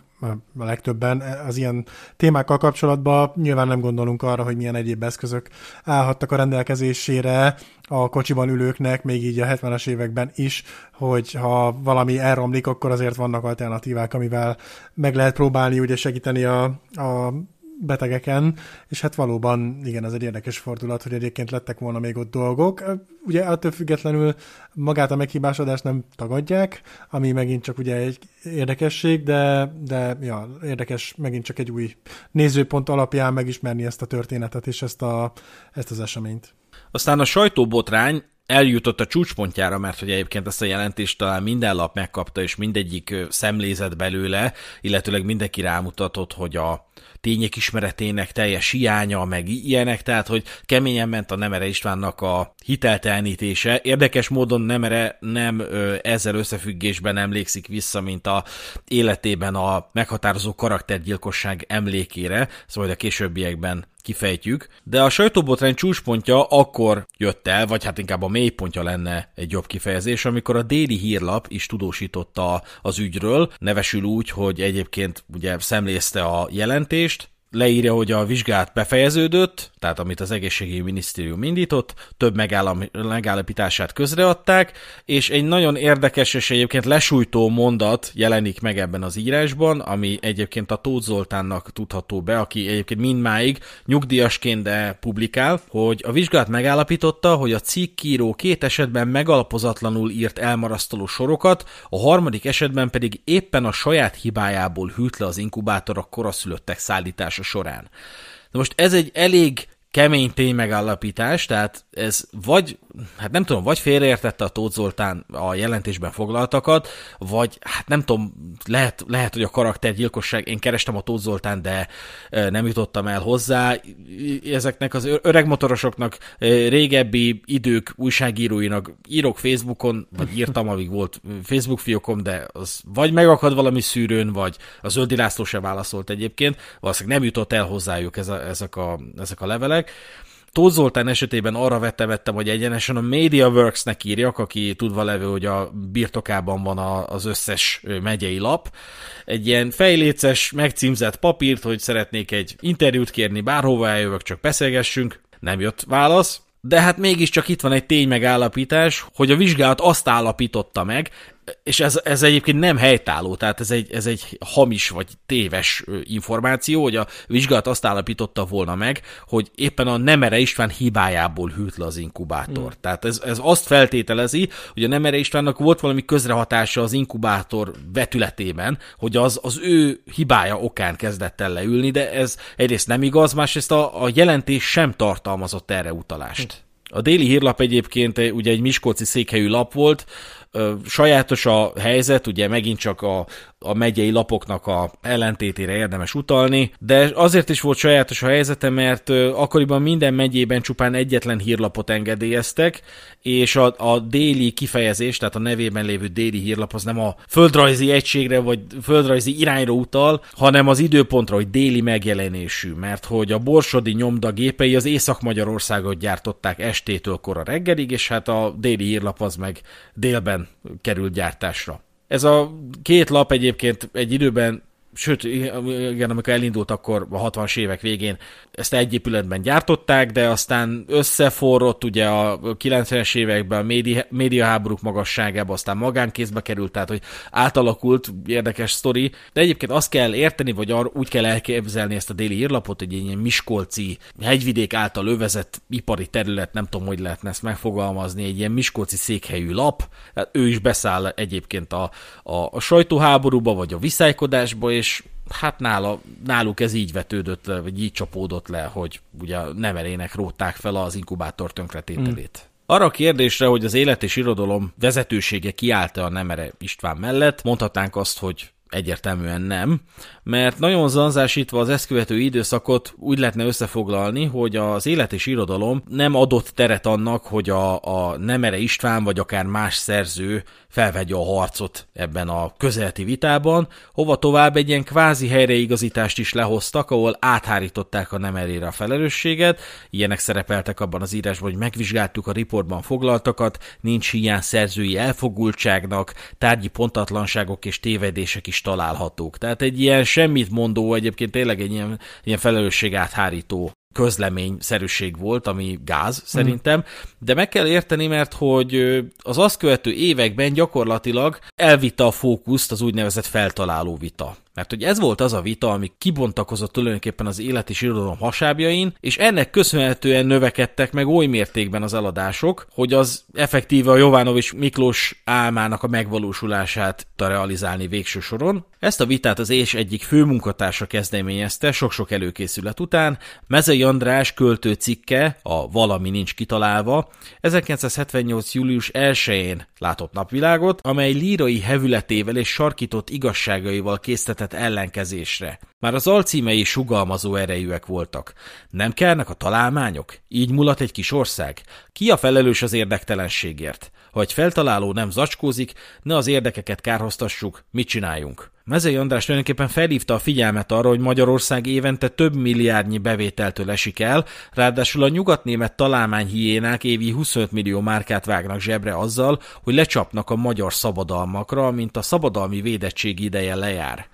a legtöbben e, az ilyen témákkal kapcsolatban nyilván nem gondolunk arra, hogy milyen egyéb eszközök állhattak a rendelkezésére a kocsiban ülőknek, még így a 70-es években is, hogy ha valami elromlik, akkor azért vannak alternatívák, amivel meg lehet próbálni ugye segíteni a, a betegeken, és hát valóban igen, ez egy érdekes fordulat, hogy egyébként lettek volna még ott dolgok. Ugye attól függetlenül magát a meghibásodást nem tagadják, ami megint csak ugye egy érdekesség, de, de ja, érdekes megint csak egy új nézőpont alapján megismerni ezt a történetet és ezt, a, ezt az eseményt. Aztán a sajtóbotrány eljutott a csúcspontjára, mert hogy egyébként ezt a jelentést talán minden lap megkapta, és mindegyik szemlézett belőle, illetőleg mindenki rámutatott, hogy a tények ismeretének teljes hiánya, meg ilyenek, tehát hogy keményen ment a Nemere Istvánnak a hiteltelenítése. Érdekes módon Nemere nem ö, ezzel összefüggésben emlékszik vissza, mint a életében a meghatározó karaktergyilkosság emlékére, szóval a későbbiekben kifejtjük, de a sajtóbotrány csúcspontja akkor jött el, vagy hát inkább a mélypontja lenne egy jobb kifejezés, amikor a déli hírlap is tudósította az ügyről, nevesül úgy, hogy egyébként ugye szemlézte a jelentést, leírja, hogy a vizsgát befejeződött, tehát amit az egészségügyi minisztérium indított, több megállapítását közreadták, és egy nagyon érdekes és egyébként lesújtó mondat jelenik meg ebben az írásban, ami egyébként a Tóth Zoltánnak tudható be, aki egyébként mindmáig nyugdíjasként de publikál, hogy a vizsgát megállapította, hogy a cikkíró két esetben megalapozatlanul írt elmarasztaló sorokat, a harmadik esetben pedig éppen a saját hibájából hűt le az inkubátor a koraszülöttek szállítása során. Na most ez egy elég kemény tény megállapítás, tehát ez vagy, hát nem tudom, vagy félreértette a Tóth Zoltán a jelentésben foglaltakat, vagy hát nem tudom, lehet, lehet hogy a karaktergyilkosság, én kerestem a Tóth Zoltán, de nem jutottam el hozzá. Ezeknek az öreg motorosoknak, régebbi idők újságíróinak írok Facebookon, vagy írtam, amíg volt Facebook fiókom, de az vagy megakad valami szűrőn, vagy az Zöldi László se válaszolt egyébként, valószínűleg nem jutott el hozzájuk ez a, ezek, a, ezek a levelek, meg. Tóth Zoltán esetében arra vettem, vettem, hogy egyenesen a MediaWorks-nek írjak, aki tudva levő, hogy a birtokában van a, az összes megyei lap, egy ilyen fejléces, megcímzett papírt, hogy szeretnék egy interjút kérni, bárhova eljövök, csak beszélgessünk. Nem jött válasz, de hát mégiscsak itt van egy tény megállapítás, hogy a vizsgálat azt állapította meg, és ez, ez egyébként nem helytálló, tehát ez egy, ez egy hamis vagy téves információ, hogy a vizsgálat azt állapította volna meg, hogy éppen a Nemere István hibájából hűt le az inkubátor. Mm. Tehát ez, ez azt feltételezi, hogy a Nemere Istvánnak volt valami közrehatása az inkubátor vetületében, hogy az, az ő hibája okán kezdett el leülni, de ez egyrészt nem igaz, másrészt a, a jelentés sem tartalmazott erre utalást. Mm. A déli hírlap egyébként ugye egy miskolci székhelyű lap volt, Sajátos a helyzet, ugye megint csak a, a megyei lapoknak a ellentétére érdemes utalni, de azért is volt sajátos a helyzete, mert akkoriban minden megyében csupán egyetlen hírlapot engedélyeztek, és a, a déli kifejezés, tehát a nevében lévő déli hírlap az nem a földrajzi egységre vagy földrajzi irányra utal, hanem az időpontra, hogy déli megjelenésű, mert hogy a borsodi nyomdagépei az Észak-Magyarországot gyártották estétől kora reggelig, és hát a déli hírlap az meg délben került gyártásra. Ez a két lap egyébként egy időben sőt, igen, amikor elindult, akkor a 60-as évek végén ezt egy épületben gyártották, de aztán összeforrott ugye a 90-es években média, háborúk magasságába, aztán magánkézbe került, tehát hogy átalakult érdekes sztori. De egyébként azt kell érteni, vagy ar- úgy kell elképzelni ezt a déli írlapot, hogy egy ilyen Miskolci hegyvidék által övezett ipari terület, nem tudom, hogy lehetne ezt megfogalmazni, egy ilyen Miskolci székhelyű lap, hát ő is beszáll egyébként a, a, a sajtóháborúba, vagy a viszálykodásba, és és hát nála, náluk ez így vetődött, vagy így csapódott le, hogy ugye nem elének rótták fel az inkubátor tönkretételét. Mm. Arra a kérdésre, hogy az élet és irodalom vezetősége kiállta a Nemere István mellett, mondhatnánk azt, hogy egyértelműen nem, mert nagyon zanzásítva az ezt követő időszakot úgy lehetne összefoglalni, hogy az élet és irodalom nem adott teret annak, hogy a, a Nemere István vagy akár más szerző felvegye a harcot ebben a közelti vitában, hova tovább egy ilyen kvázi helyreigazítást is lehoztak, ahol áthárították a Nemerére a felelősséget, ilyenek szerepeltek abban az írásban, hogy megvizsgáltuk a riportban foglaltakat, nincs hiány szerzői elfogultságnak, tárgyi pontatlanságok és tévedések is találhatók. Tehát egy ilyen semmit mondó, egyébként tényleg egy ilyen, ilyen közlemény szerűség volt, ami gáz mhm. szerintem, de meg kell érteni, mert hogy az azt követő években gyakorlatilag elvitte a fókuszt az úgynevezett feltaláló vita. Mert hogy ez volt az a vita, ami kibontakozott tulajdonképpen az élet és irodalom hasábjain, és ennek köszönhetően növekedtek meg oly mértékben az eladások, hogy az effektíve a Jovánovics Miklós álmának a megvalósulását tudta realizálni végső soron. Ezt a vitát az és egyik fő munkatársa kezdeményezte sok-sok előkészület után, Mezei András költő cikke, a Valami nincs kitalálva, 1978. július 1-én látott napvilágot, amely lírai hevületével és sarkított igazságaival készített vezetett ellenkezésre. Már az alcímei sugalmazó erejűek voltak. Nem kellnek a találmányok? Így mulat egy kis ország. Ki a felelős az érdektelenségért? Ha egy feltaláló nem zacskózik, ne az érdekeket kárhoztassuk, mit csináljunk? Mezei András tulajdonképpen felhívta a figyelmet arra, hogy Magyarország évente több milliárdnyi bevételtől esik el, ráadásul a nyugatnémet találmányhiénák évi 25 millió márkát vágnak zsebre azzal, hogy lecsapnak a magyar szabadalmakra, mint a szabadalmi védettség ideje lejár.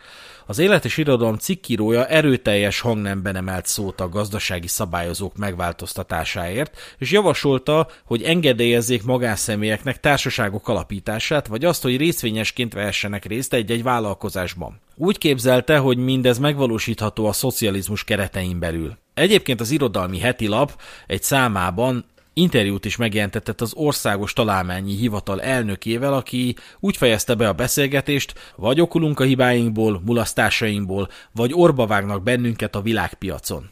Az élet és irodalom cikkírója erőteljes hangnemben emelt szót a gazdasági szabályozók megváltoztatásáért, és javasolta, hogy engedélyezzék magánszemélyeknek társaságok alapítását, vagy azt, hogy részvényesként vehessenek részt egy-egy vállalkozásban. Úgy képzelte, hogy mindez megvalósítható a szocializmus keretein belül. Egyébként az irodalmi hetilap egy számában Interjút is megjelentetett az országos találmányi hivatal elnökével, aki úgy fejezte be a beszélgetést, vagy okulunk a hibáinkból, mulasztásainkból, vagy orba vágnak bennünket a világpiacon.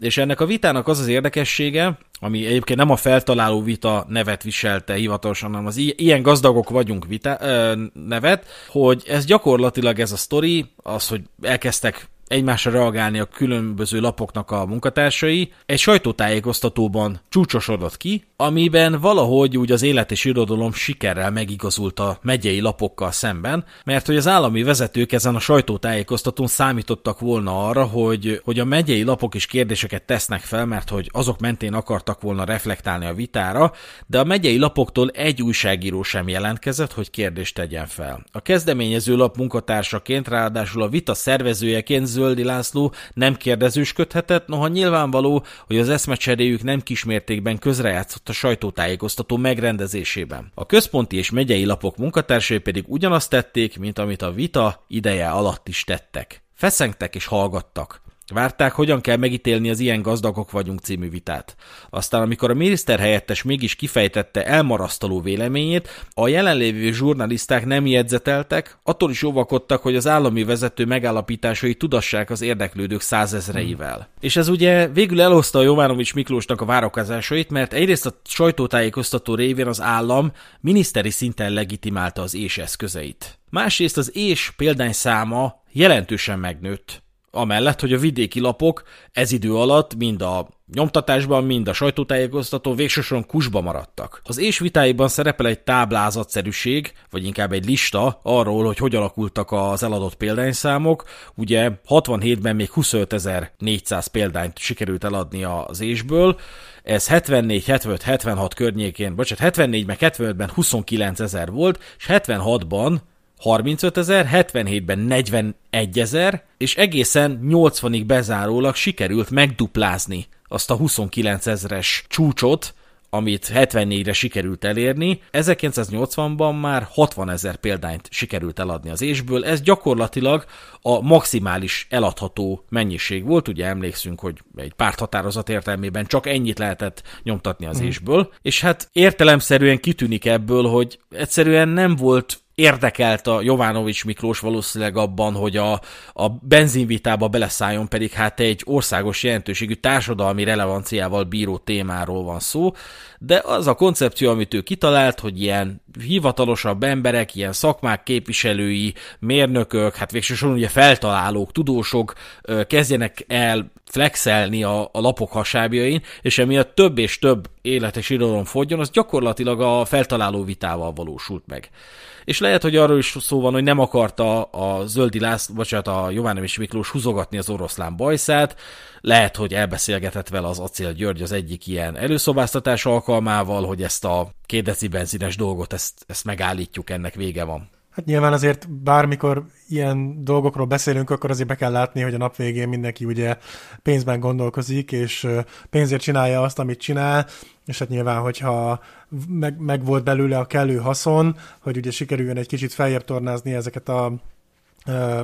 És ennek a vitának az az érdekessége, ami egyébként nem a feltaláló vita nevet viselte hivatalosan, hanem az ilyen gazdagok vagyunk vita, ö, nevet, hogy ez gyakorlatilag ez a sztori, az, hogy elkezdtek egymásra reagálni a különböző lapoknak a munkatársai, egy sajtótájékoztatóban csúcsosodott ki, amiben valahogy úgy az élet és irodalom sikerrel megigazult a megyei lapokkal szemben, mert hogy az állami vezetők ezen a sajtótájékoztatón számítottak volna arra, hogy, hogy a megyei lapok is kérdéseket tesznek fel, mert hogy azok mentén akartak volna reflektálni a vitára, de a megyei lapoktól egy újságíró sem jelentkezett, hogy kérdést tegyen fel. A kezdeményező lap munkatársaként, ráadásul a vita szervezőjeként Zöldi László nem kérdezősködhetett, noha nyilvánvaló, hogy az eszmecseréjük nem kismértékben közrejátszott a sajtótájékoztató megrendezésében. A központi és megyei lapok munkatársai pedig ugyanazt tették, mint amit a vita ideje alatt is tettek. Feszengtek és hallgattak. Várták, hogyan kell megítélni az ilyen gazdagok vagyunk című vitát. Aztán, amikor a miniszter helyettes mégis kifejtette elmarasztaló véleményét, a jelenlévő zsurnalisták nem jegyzeteltek, attól is óvakodtak, hogy az állami vezető megállapításai tudassák az érdeklődők százezreivel. Hmm. És ez ugye végül elhozta a Jovánovics Miklósnak a várakozásait, mert egyrészt a sajtótájékoztató révén az állam miniszteri szinten legitimálta az és eszközeit. Másrészt az és száma jelentősen megnőtt amellett, hogy a vidéki lapok ez idő alatt mind a nyomtatásban, mind a sajtótájékoztató végsősoron kusba maradtak. Az és vitáiban szerepel egy táblázatszerűség, vagy inkább egy lista arról, hogy hogy alakultak az eladott példányszámok. Ugye 67-ben még 25.400 példányt sikerült eladni az ésből, ez 74, 75, 76 környékén, bocsánat, 74 meg 75-ben 29 ezer volt, és 76-ban 35 ezer, 77-ben 41 ezer, és egészen 80-ig bezárólag sikerült megduplázni azt a 29 ezeres csúcsot, amit 74-re sikerült elérni, 1980-ban már 60 ezer példányt sikerült eladni az ésből, ez gyakorlatilag a maximális eladható mennyiség volt, ugye emlékszünk, hogy egy párthatározat értelmében csak ennyit lehetett nyomtatni az hmm. ésből, és hát értelemszerűen kitűnik ebből, hogy egyszerűen nem volt érdekelt a Jovánovics Miklós valószínűleg abban, hogy a, a benzinvitába beleszálljon, pedig hát egy országos jelentőségű társadalmi relevanciával bíró témáról van szó de az a koncepció, amit ő kitalált, hogy ilyen hivatalosabb emberek, ilyen szakmák képviselői, mérnökök, hát végsősorban soron ugye feltalálók, tudósok kezdjenek el flexelni a, a lapok hasábjain, és emiatt több és több életes irodalom fogjon, az gyakorlatilag a feltaláló vitával valósult meg. És lehet, hogy arról is szó van, hogy nem akarta a Zöldi László, bocsánat, a és Miklós húzogatni az oroszlán bajszát, lehet, hogy elbeszélgetett vele az Acél György az egyik ilyen előszobáztatás alkalmával, hogy ezt a két benzines színes dolgot, ezt, ezt megállítjuk, ennek vége van. Hát nyilván azért bármikor ilyen dolgokról beszélünk, akkor azért be kell látni, hogy a nap végén mindenki ugye pénzben gondolkozik, és pénzért csinálja azt, amit csinál, és hát nyilván, hogyha meg, meg volt belőle a kellő haszon, hogy ugye sikerüljön egy kicsit feljebb tornázni ezeket a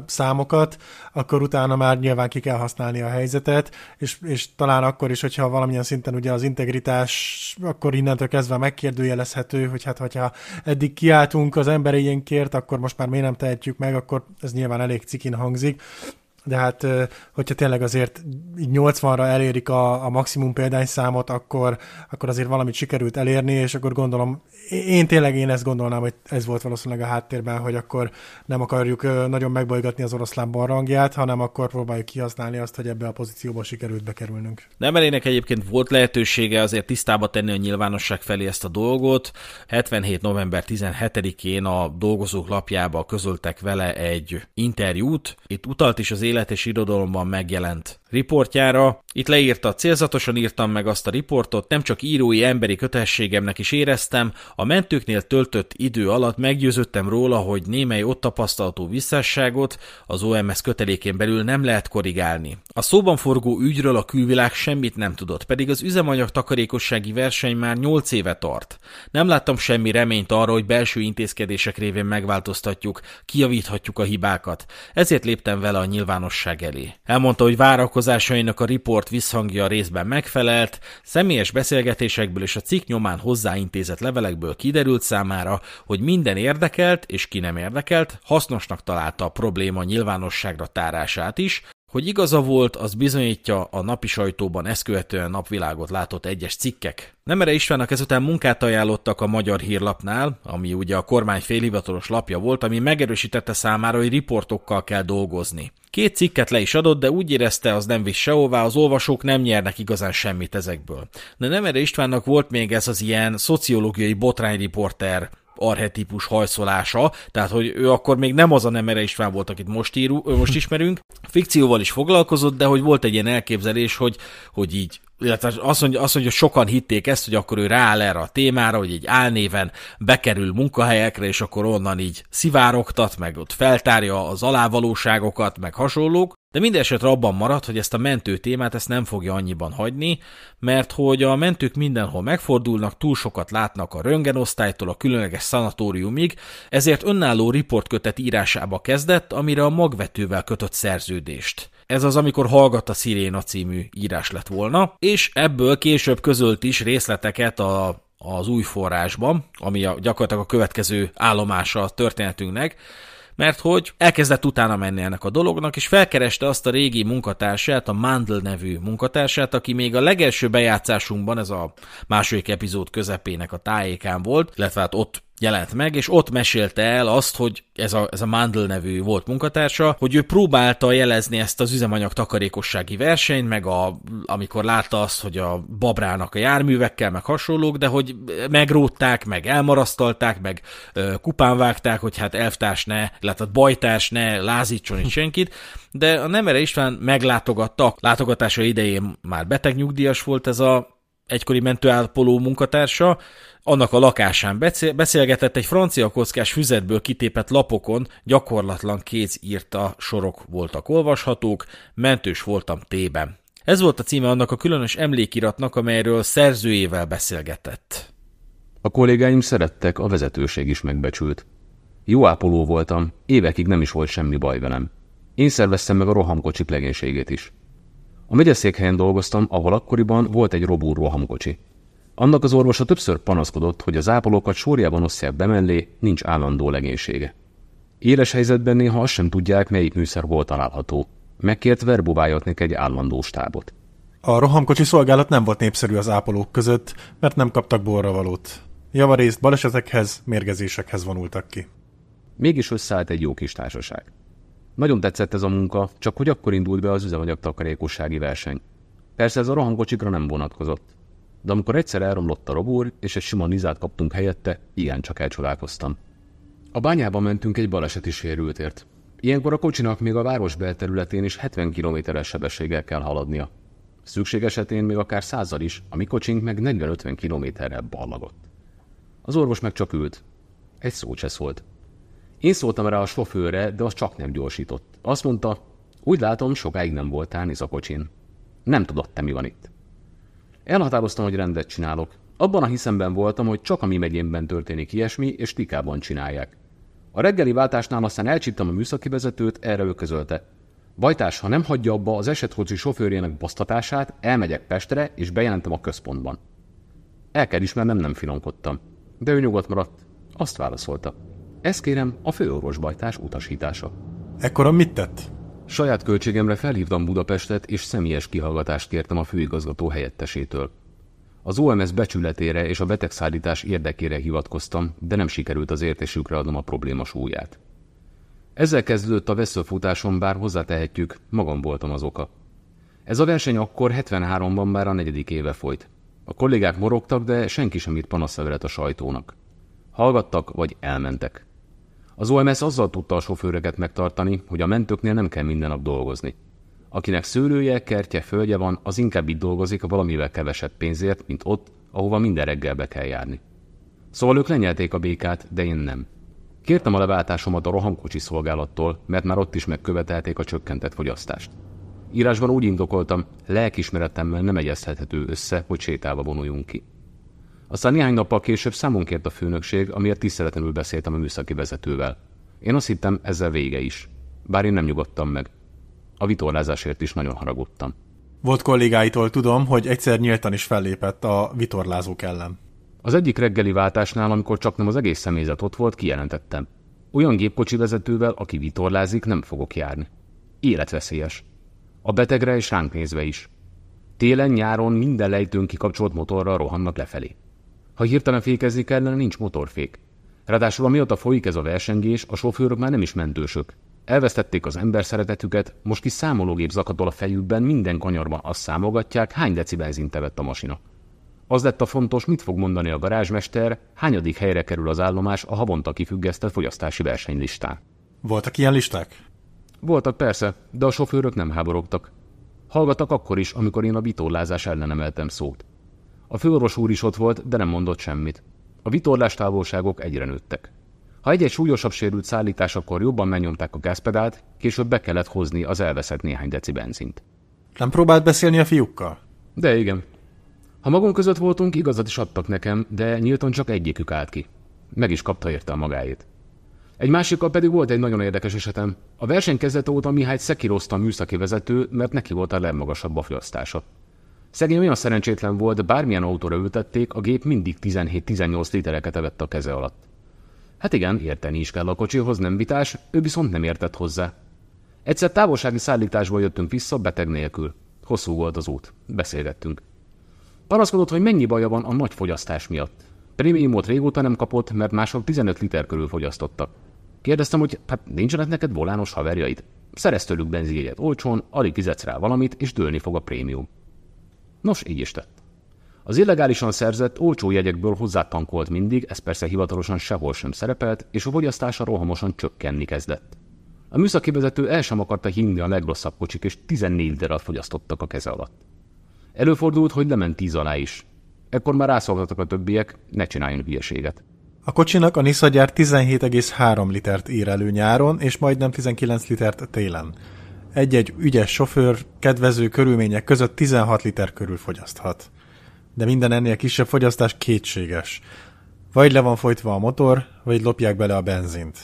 számokat, akkor utána már nyilván ki kell használni a helyzetet, és, és talán akkor is, hogyha valamilyen szinten ugye az integritás akkor innentől kezdve megkérdőjelezhető, hogy hát hogyha eddig kiáltunk az ember kért, akkor most már miért nem tehetjük meg, akkor ez nyilván elég cikin hangzik, de hát hogyha tényleg azért 80-ra elérik a, a maximum példányszámot, akkor, akkor azért valamit sikerült elérni, és akkor gondolom, én tényleg én ezt gondolnám, hogy ez volt valószínűleg a háttérben, hogy akkor nem akarjuk nagyon megbolygatni az oroszlán barrangját, hanem akkor próbáljuk kihasználni azt, hogy ebbe a pozícióba sikerült bekerülnünk. Nem elének egyébként volt lehetősége azért tisztába tenni a nyilvánosság felé ezt a dolgot. 77. november 17-én a dolgozók lapjába közöltek vele egy interjút. Itt utalt is az él és irodalomban megjelent riportjára. Itt leírta, célzatosan írtam meg azt a riportot, nem csak írói emberi kötelességemnek is éreztem, a mentőknél töltött idő alatt meggyőződtem róla, hogy némely ott tapasztalható visszásságot az OMS kötelékén belül nem lehet korrigálni. A szóban forgó ügyről a külvilág semmit nem tudott, pedig az üzemanyag takarékossági verseny már 8 éve tart. Nem láttam semmi reményt arra, hogy belső intézkedések révén megváltoztatjuk, kijavíthatjuk a hibákat. Ezért léptem vele a nyilvánosság elé. Elmondta, hogy várakoz várakozásainak a riport visszhangja részben megfelelt, személyes beszélgetésekből és a cikk nyomán hozzáintézett levelekből kiderült számára, hogy minden érdekelt és ki nem érdekelt hasznosnak találta a probléma nyilvánosságra tárását is, hogy igaza volt, az bizonyítja a napi sajtóban ezt követően napvilágot látott egyes cikkek. Nemere Istvánnak ezután munkát ajánlottak a Magyar Hírlapnál, ami ugye a kormány félhivatalos lapja volt, ami megerősítette számára, hogy riportokkal kell dolgozni. Két cikket le is adott, de úgy érezte, az nem visz sehová, az olvasók nem nyernek igazán semmit ezekből. De Nemere Istvánnak volt még ez az ilyen szociológiai botrányriporter arhetípus hajszolása, tehát hogy ő akkor még nem az a Nemere István volt, akit most, ír, most ismerünk. Fikcióval is foglalkozott, de hogy volt egy ilyen elképzelés, hogy, hogy így illetve azt mondja, azt mondja, hogy sokan hitték ezt, hogy akkor ő rááll erre a témára, hogy egy álnéven bekerül munkahelyekre, és akkor onnan így szivárogtat, meg ott feltárja az alávalóságokat, meg hasonlók, de mindesetre abban maradt, hogy ezt a mentő témát ezt nem fogja annyiban hagyni, mert hogy a mentők mindenhol megfordulnak, túl sokat látnak a röntgenosztálytól a különleges szanatóriumig, ezért önálló riportkötet írásába kezdett, amire a magvetővel kötött szerződést. Ez az, amikor Hallgat a Sziréna című írás lett volna, és ebből később közölt is részleteket a az új forrásban, ami a, gyakorlatilag a következő állomása a történetünknek, mert hogy elkezdett utána menni ennek a dolognak, és felkereste azt a régi munkatársát, a Mandl nevű munkatársát, aki még a legelső bejátszásunkban, ez a második epizód közepének a tájékán volt, illetve hát ott jelent meg, és ott mesélte el azt, hogy ez a, ez a Mandel nevű volt munkatársa, hogy ő próbálta jelezni ezt az üzemanyag takarékossági versenyt, meg a, amikor látta azt, hogy a babrának a járművekkel, meg hasonlók, de hogy megrótták, meg elmarasztalták, meg ö, kupán vágták, hogy hát elvtárs ne, illetve hát bajtárs ne lázítson itt senkit, de a Nemere István meglátogatta, látogatása idején már beteg nyugdíjas volt ez a egykori mentőápoló munkatársa, annak a lakásán beszélgetett, egy francia kockás füzetből kitépett lapokon gyakorlatlan kéz írta sorok voltak olvashatók, mentős voltam tében. Ez volt a címe annak a különös emlékiratnak, amelyről szerzőjével beszélgetett. A kollégáim szerettek, a vezetőség is megbecsült. Jó ápoló voltam, évekig nem is volt semmi baj velem. Én szerveztem meg a rohamkocsik legénységét is. A megyeszékhelyen dolgoztam, ahol akkoriban volt egy robúr rohamkocsi. Annak az orvosa többször panaszkodott, hogy az ápolókat sorjában osztják be mellé, nincs állandó legénysége. Éles helyzetben néha azt sem tudják, melyik műszer volt található. Megkért verbubájatnék egy állandó stábot. A rohamkocsi szolgálat nem volt népszerű az ápolók között, mert nem kaptak borravalót. Javarészt balesetekhez, mérgezésekhez vonultak ki. Mégis összeállt egy jó kis társaság. Nagyon tetszett ez a munka, csak hogy akkor indult be az üzemanyag takarékossági verseny. Persze ez a rohamkocsikra nem vonatkozott de amikor egyszer elromlott a robór, és egy sima nizát kaptunk helyette, ilyen csak elcsodálkoztam. A bányába mentünk egy baleseti sérültért. Ilyenkor a kocsinak még a város belterületén is 70 km-es sebességgel kell haladnia. Szükség esetén még akár százal is, a mi kocsink meg 40-50 re ballagott. Az orvos meg csak ült. Egy szó se szólt. Én szóltam rá a sofőre, de az csak nem gyorsított. Azt mondta, úgy látom, sokáig nem voltál a kocsin. Nem tudott te, mi van itt. Elhatároztam, hogy rendet csinálok. Abban a hiszemben voltam, hogy csak a mi megyémben történik ilyesmi, és Tikában csinálják. A reggeli váltásnál aztán elcsíptem a műszaki vezetőt, erre ő közölte. Bajtás, ha nem hagyja abba az esethocsi sofőrjének basztatását, elmegyek Pestre, és bejelentem a központban. El kell ismernem, nem finomkodtam. De ő nyugodt maradt. Azt válaszolta. Ez kérem, a főorvos bajtás utasítása. Ekkora mit tett? Saját költségemre felhívtam Budapestet, és személyes kihallgatást kértem a főigazgató helyettesétől. Az OMS becsületére és a betegszállítás érdekére hivatkoztam, de nem sikerült az értésükre adnom a probléma súlyát. Ezzel kezdődött a veszőfutásom, bár hozzátehetjük, magam voltam az oka. Ez a verseny akkor 73-ban már a negyedik éve folyt. A kollégák morogtak, de senki sem írt panaszlevelet a sajtónak. Hallgattak, vagy elmentek. Az OMS azzal tudta a sofőröket megtartani, hogy a mentőknél nem kell minden nap dolgozni. Akinek szőlője, kertje, földje van, az inkább itt dolgozik a valamivel kevesebb pénzért, mint ott, ahova minden reggel be kell járni. Szóval ők lenyelték a békát, de én nem. Kértem a leváltásomat a rohamkocsi szolgálattól, mert már ott is megkövetelték a csökkentett fogyasztást. Írásban úgy indokoltam, lelkismeretemmel nem egyezhethető össze, hogy sétálva vonuljunk ki. Aztán néhány nappal később számon kért a főnökség, amiért tiszteletlenül beszéltem a műszaki vezetővel. Én azt hittem, ezzel vége is. Bár én nem nyugodtam meg. A vitorlázásért is nagyon haragudtam. Volt kollégáitól tudom, hogy egyszer nyíltan is fellépett a vitorlázók ellen. Az egyik reggeli váltásnál, amikor csak nem az egész személyzet ott volt, kijelentettem. Olyan gépkocsi vezetővel, aki vitorlázik, nem fogok járni. Életveszélyes. A betegre és ránk nézve is. Télen-nyáron minden lejtőn kikapcsolt motorral rohannak lefelé. Ha hirtelen fékezni kellene, nincs motorfék. Ráadásul amióta folyik ez a versengés, a sofőrök már nem is mentősök. Elvesztették az ember szeretetüket, most kis számológép zakatol a fejükben, minden kanyarban azt számogatják, hány deci benzint a masina. Az lett a fontos, mit fog mondani a garázsmester, hányadik helyre kerül az állomás a havonta kifüggesztett fogyasztási versenylistán. Voltak ilyen listák? Voltak persze, de a sofőrök nem háborogtak. Hallgattak akkor is, amikor én a vitorlázás ellen emeltem szót. A főorvos úr is ott volt, de nem mondott semmit. A vitorlás távolságok egyre nőttek. Ha egy-egy súlyosabb sérült szállítás, akkor jobban megnyomták a gázpedált, később be kellett hozni az elveszett néhány deci benzint. Nem próbált beszélni a fiúkkal? De igen. Ha magunk között voltunk, igazat is adtak nekem, de nyíltan csak egyikük állt ki. Meg is kapta érte a magáét. Egy másikkal pedig volt egy nagyon érdekes esetem. A verseny kezdete óta Mihály szekirozta a műszaki vezető, mert neki volt a legmagasabb a fogyasztása. Szegény olyan szerencsétlen volt, bármilyen autóra ültették, a gép mindig 17-18 litereket evett a keze alatt. Hát igen, érteni is kell a kocsihoz, nem vitás, ő viszont nem értett hozzá. Egyszer távolsági szállításból jöttünk vissza, beteg nélkül. Hosszú volt az út. Beszélgettünk. Panaszkodott, hogy mennyi baja van a nagy fogyasztás miatt. Prémiumot régóta nem kapott, mert mások 15 liter körül fogyasztottak. Kérdeztem, hogy hát nincsenek neked volános haverjaid? Szerez tőlük benzinjegyet olcsón, alig fizetsz rá valamit, és dőlni fog a prémium. Nos, így is tett. Az illegálisan szerzett, olcsó jegyekből hozzátankolt mindig, ez persze hivatalosan sehol sem szerepelt, és a fogyasztása rohamosan csökkenni kezdett. A műszaki vezető el sem akarta hinni a legrosszabb kocsik, és 14 darab fogyasztottak a keze alatt. Előfordult, hogy lement 10 alá is. Ekkor már rászoktak a többiek, ne csináljon hülyeséget. A kocsinak a Nisza gyár 17,3 litert ír elő nyáron, és majdnem 19 litert télen egy-egy ügyes sofőr kedvező körülmények között 16 liter körül fogyaszthat. De minden ennél kisebb fogyasztás kétséges. Vagy le van folytva a motor, vagy lopják bele a benzint.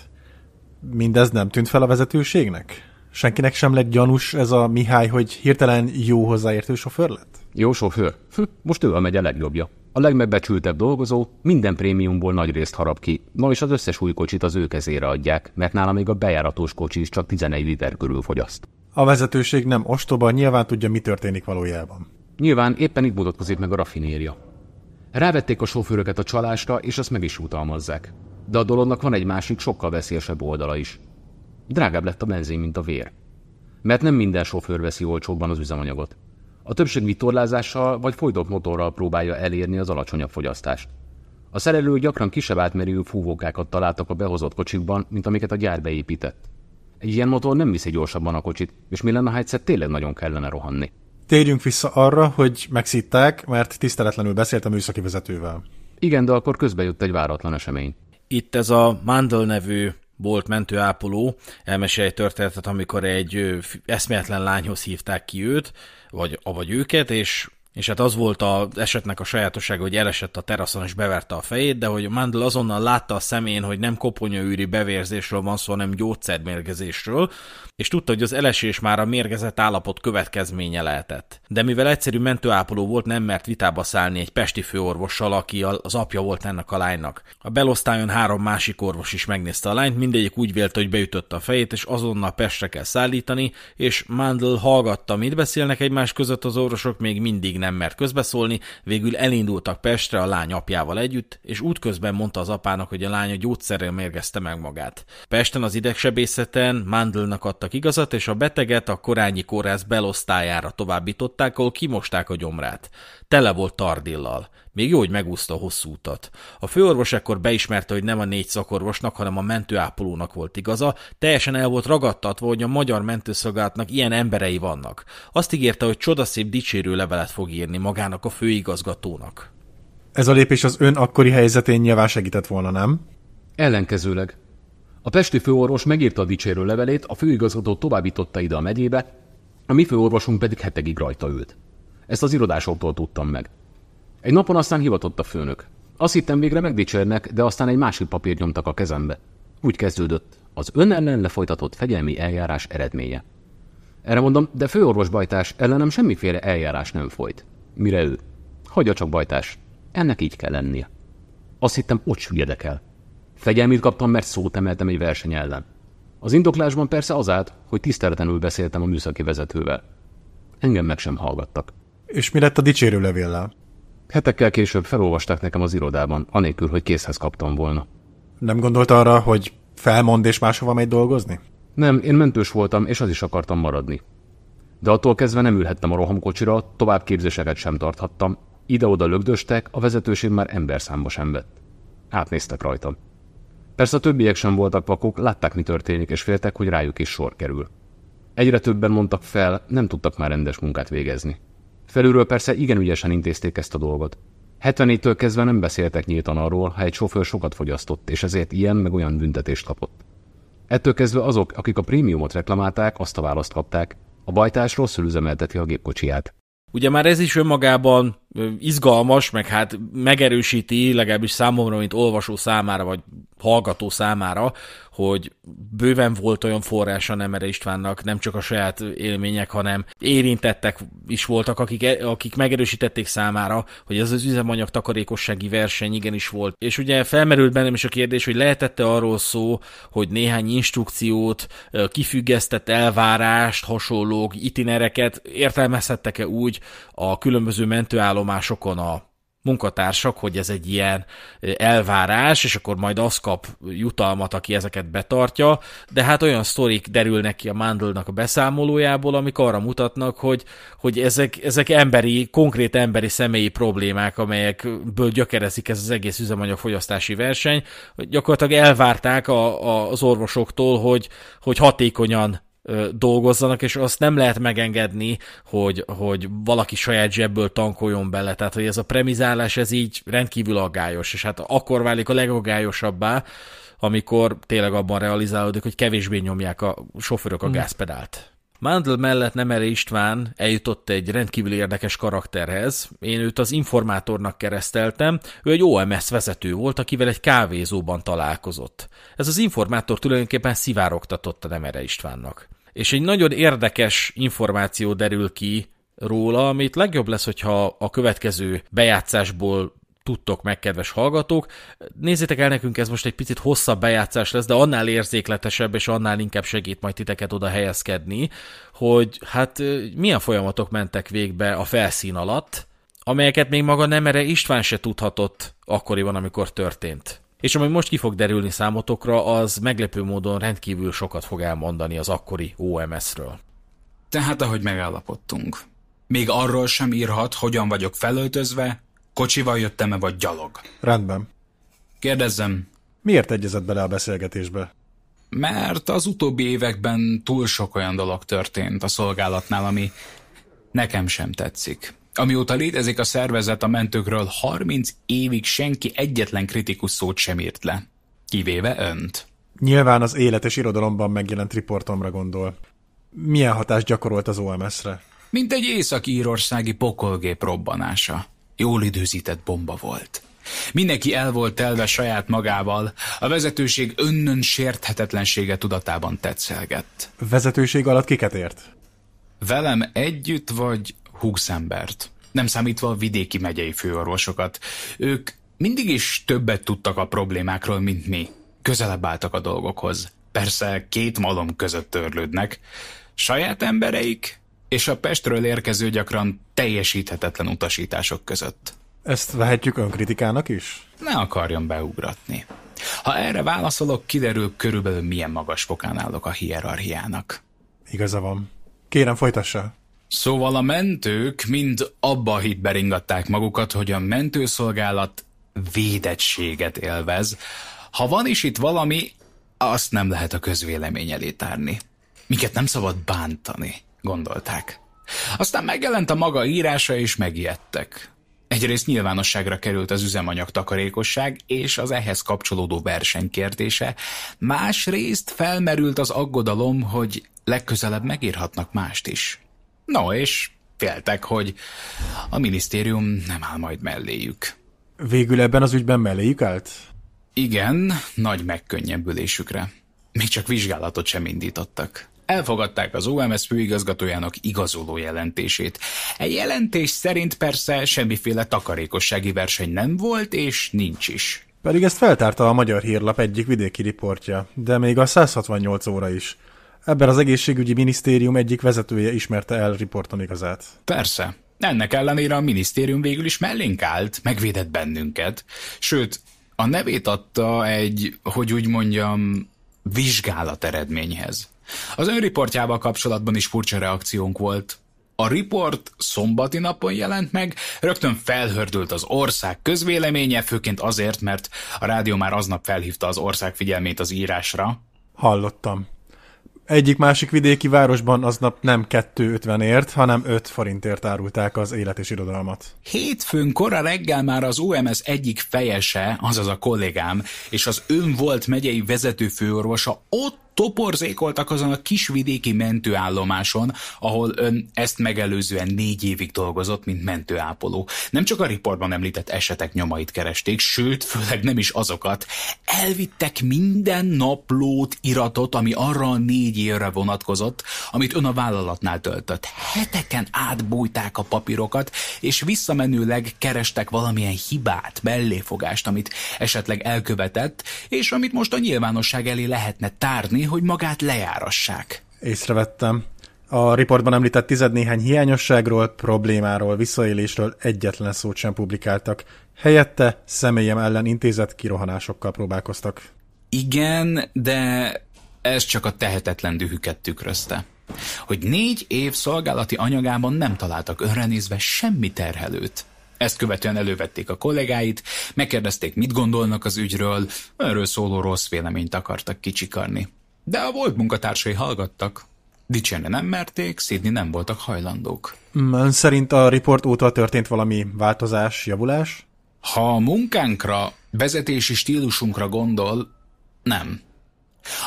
Mindez nem tűnt fel a vezetőségnek? Senkinek sem lett gyanús ez a Mihály, hogy hirtelen jó hozzáértő sofőr lett? Jó sofőr? Hm, most ő a megye legjobbja. A legmegbecsültebb dolgozó minden prémiumból nagy részt harap ki, na és az összes új kocsit az ő kezére adják, mert nála még a bejáratos kocsi is csak 11 liter körül fogyaszt. A vezetőség nem ostoba, nyilván tudja, mi történik valójában. Nyilván éppen itt mutatkozik meg a raffinéria. Rávették a sofőröket a csalásra, és azt meg is utalmazzák. De a dolognak van egy másik, sokkal veszélyesebb oldala is. Drágább lett a benzin, mint a vér. Mert nem minden sofőr veszi olcsóbban az üzemanyagot. A többség vitorlázással vagy folytott motorral próbálja elérni az alacsonyabb fogyasztást. A szerelők gyakran kisebb átmerő fúvókákat találtak a behozott kocsikban, mint amiket a gyár beépített. Egy ilyen motor nem viszi gyorsabban a kocsit, és mi lenne, ha egyszer tényleg nagyon kellene rohanni? Térjünk vissza arra, hogy megszitták, mert tiszteletlenül beszéltem műszaki vezetővel. Igen, de akkor közbe jött egy váratlan esemény. Itt ez a Mandel nevű bolt mentőápoló elmesél egy történetet, amikor egy eszméletlen lányhoz hívták ki őt, vagy vagy őket, és és hát az volt az esetnek a sajátossága, hogy elesett a teraszon és beverte a fejét, de hogy Mandel azonnal látta a szemén, hogy nem koponyaűri bevérzésről van szó, hanem gyógyszermérgezésről, és tudta, hogy az elesés már a mérgezett állapot következménye lehetett. De mivel egyszerű mentőápoló volt, nem mert vitába szállni egy pesti főorvossal, aki az apja volt ennek a lánynak. A belosztályon három másik orvos is megnézte a lányt, mindegyik úgy vélte, hogy beütött a fejét, és azonnal Pestre kell szállítani, és Mandel hallgatta, mit beszélnek egymás között az orvosok, még mindig nem mert közbeszólni, végül elindultak Pestre a lány apjával együtt, és útközben mondta az apának, hogy a lánya gyógyszerrel mérgezte meg magát. Pesten az idegsebészeten Mandelnak adtak mondtak igazat, és a beteget a korányi kórház belosztályára továbbították, ahol kimosták a gyomrát. Tele volt tardillal. Még jó, hogy megúszta a hosszú utat. A főorvos ekkor beismerte, hogy nem a négy szakorvosnak, hanem a mentőápolónak volt igaza, teljesen el volt ragadtatva, hogy a magyar mentőszolgálatnak ilyen emberei vannak. Azt ígérte, hogy csodaszép dicsérő levelet fog írni magának a főigazgatónak. Ez a lépés az ön akkori helyzetén nyilván segített volna, nem? Ellenkezőleg. A pesti főorvos megírta a dicsérő levelét, a főigazgató továbbította ide a megyébe, a mi főorvosunk pedig hetegig rajta ült. Ezt az irodásoktól tudtam meg. Egy napon aztán hivatott a főnök. Azt hittem végre megdicsérnek, de aztán egy másik papír nyomtak a kezembe. Úgy kezdődött. Az ön ellen lefolytatott fegyelmi eljárás eredménye. Erre mondom, de főorvos bajtás, ellenem semmiféle eljárás nem folyt. Mire ő? Hagyja csak bajtás. Ennek így kell lennie. Azt hittem, ott süllyedek el. Fegyelmét kaptam, mert szót emeltem egy verseny ellen. Az indoklásban persze az állt, hogy tiszteletlenül beszéltem a műszaki vezetővel. Engem meg sem hallgattak. És mi lett a dicsérő levéllel? Hetekkel később felolvasták nekem az irodában, anélkül, hogy készhez kaptam volna. Nem gondolt arra, hogy felmond és máshova megy dolgozni? Nem, én mentős voltam, és az is akartam maradni. De attól kezdve nem ülhettem a rohamkocsira, tovább képzéseket sem tarthattam. Ide-oda lögdöstek, a vezetőség már emberszámba sem vett. Átnéztek rajtam. Persze a többiek sem voltak vakok, látták, mi történik, és féltek, hogy rájuk is sor kerül. Egyre többen mondtak fel, nem tudtak már rendes munkát végezni. Felülről persze igen ügyesen intézték ezt a dolgot. 74-től kezdve nem beszéltek nyíltan arról, ha egy sofőr sokat fogyasztott, és ezért ilyen meg olyan büntetést kapott. Ettől kezdve azok, akik a prémiumot reklamálták, azt a választ kapták, a bajtás rosszul üzemelteti a gépkocsiját. Ugye már ez is önmagában izgalmas, meg hát megerősíti legalábbis számomra, mint olvasó számára, vagy hallgató számára, hogy bőven volt olyan forrása Nemere Istvánnak, nem csak a saját élmények, hanem érintettek is voltak, akik, akik megerősítették számára, hogy ez az üzemanyag takarékossági verseny igenis volt. És ugye felmerült bennem is a kérdés, hogy lehetette arról szó, hogy néhány instrukciót, kifüggesztett elvárást, hasonlók, itinereket értelmezhettek-e úgy a különböző mentőállomásokon a munkatársak, hogy ez egy ilyen elvárás, és akkor majd az kap jutalmat, aki ezeket betartja, de hát olyan sztorik derülnek ki a Mandelnak a beszámolójából, amik arra mutatnak, hogy, hogy ezek, ezek emberi, konkrét emberi személyi problémák, amelyekből gyökerezik ez az egész üzemanyagfogyasztási verseny. Gyakorlatilag elvárták a, a, az orvosoktól, hogy, hogy hatékonyan dolgozzanak, és azt nem lehet megengedni, hogy, hogy valaki saját zsebből tankoljon bele. Tehát, hogy ez a premizálás, ez így rendkívül aggályos, és hát akkor válik a legaggályosabbá, amikor tényleg abban realizálódik, hogy kevésbé nyomják a sofőrök a mm. gázpedált. Mandel mellett Nemere István eljutott egy rendkívül érdekes karakterhez. Én őt az informátornak kereszteltem, ő egy OMS vezető volt, akivel egy kávézóban találkozott. Ez az informátor tulajdonképpen szivárogtatott a Nemere Istvánnak. És egy nagyon érdekes információ derül ki róla, amit legjobb lesz, hogyha a következő bejátszásból tudtok meg, kedves hallgatók. Nézzétek el nekünk, ez most egy picit hosszabb bejátszás lesz, de annál érzékletesebb, és annál inkább segít majd titeket oda helyezkedni, hogy hát milyen folyamatok mentek végbe a felszín alatt, amelyeket még maga Nemere István se tudhatott akkoriban, amikor történt. És ami most ki fog derülni számotokra, az meglepő módon rendkívül sokat fog elmondani az akkori OMS-ről. Tehát, ahogy megállapodtunk. Még arról sem írhat, hogyan vagyok felöltözve, Kocsival jöttem-e, vagy gyalog? Rendben. Kérdezzem. Miért egyezett bele a beszélgetésbe? Mert az utóbbi években túl sok olyan dolog történt a szolgálatnál, ami nekem sem tetszik. Amióta létezik a szervezet a mentőkről, 30 évig senki egyetlen kritikus szót sem írt le. Kivéve önt. Nyilván az életes irodalomban megjelent riportomra gondol. Milyen hatást gyakorolt az OMS-re? Mint egy északi írországi pokolgép robbanása. Jól időzített bomba volt. Mindenki el volt telve saját magával, a vezetőség önnön sérthetetlensége tudatában tetszelgett. Vezetőség alatt kiket ért? Velem együtt vagy embert, nem számítva a vidéki megyei főorvosokat. Ők mindig is többet tudtak a problémákról, mint mi. Közelebb álltak a dolgokhoz. Persze két malom között törlődnek. Saját embereik és a Pestről érkező gyakran teljesíthetetlen utasítások között. Ezt vehetjük önkritikának is? Ne akarjon beugratni. Ha erre válaszolok, kiderül körülbelül milyen magas fokán állok a hierarchiának. Igaza van. Kérem, folytassa. Szóval a mentők mind abba a hitbe ringatták magukat, hogy a mentőszolgálat védettséget élvez. Ha van is itt valami, azt nem lehet a közvélemény elé tárni. Miket nem szabad bántani gondolták. Aztán megjelent a maga írása, és megijedtek. Egyrészt nyilvánosságra került az üzemanyag takarékosság és az ehhez kapcsolódó verseny kérdése, másrészt felmerült az aggodalom, hogy legközelebb megírhatnak mást is. No, és féltek, hogy a minisztérium nem áll majd melléjük. Végül ebben az ügyben melléjük állt? Igen, nagy megkönnyebbülésükre. Még csak vizsgálatot sem indítottak elfogadták az OMS főigazgatójának igazoló jelentését. E jelentés szerint persze semmiféle takarékossági verseny nem volt, és nincs is. Pedig ezt feltárta a Magyar Hírlap egyik vidéki riportja, de még a 168 óra is. Ebben az egészségügyi minisztérium egyik vezetője ismerte el riporton igazát. Persze. Ennek ellenére a minisztérium végül is mellénk állt, megvédett bennünket. Sőt, a nevét adta egy, hogy úgy mondjam, vizsgálat eredményhez. Az önriportjával kapcsolatban is furcsa reakciónk volt. A riport szombati napon jelent meg, rögtön felhördült az ország közvéleménye, főként azért, mert a rádió már aznap felhívta az ország figyelmét az írásra. Hallottam. Egyik másik vidéki városban aznap nem 2,50 ért, hanem 5 forintért árulták az élet és irodalmat. Hétfőn kora reggel már az UMS egyik fejese, azaz a kollégám, és az ön volt megyei vezető főorvosa ott toporzékoltak azon a kisvidéki mentőállomáson, ahol ön ezt megelőzően négy évig dolgozott, mint mentőápoló. Nem csak a riportban említett esetek nyomait keresték, sőt, főleg nem is azokat. Elvittek minden naplót, iratot, ami arra a négy évre vonatkozott, amit ön a vállalatnál töltött. Heteken átbújták a papírokat, és visszamenőleg kerestek valamilyen hibát, melléfogást, amit esetleg elkövetett, és amit most a nyilvánosság elé lehetne tárni, hogy magát lejárassák. Észrevettem. A riportban említett néhány hiányosságról, problémáról, visszaélésről egyetlen szót sem publikáltak. Helyette személyem ellen intézett kirohanásokkal próbálkoztak. Igen, de ez csak a tehetetlen dühüket tükrözte. Hogy négy év szolgálati anyagában nem találtak önrenézve semmi terhelőt. Ezt követően elővették a kollégáit, megkérdezték, mit gondolnak az ügyről, erről szóló rossz véleményt akartak kicsikarni. De a volt munkatársai hallgattak. Dicsérni nem merték, szídni nem voltak hajlandók. Mm, ön szerint a riport óta történt valami változás, javulás? Ha a munkánkra, vezetési stílusunkra gondol, nem.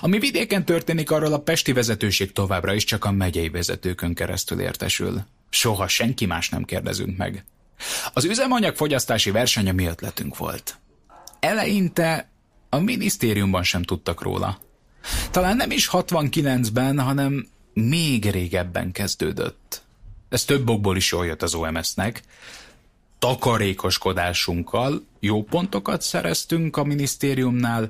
Ami vidéken történik, arról a pesti vezetőség továbbra is csak a megyei vezetőkön keresztül értesül. Soha senki más nem kérdezünk meg. Az üzemanyag fogyasztási verseny a mi ötletünk volt. Eleinte a minisztériumban sem tudtak róla. Talán nem is 69-ben, hanem még régebben kezdődött. Ez több okból is jól jött az OMS-nek. Takarékoskodásunkkal jó pontokat szereztünk a minisztériumnál,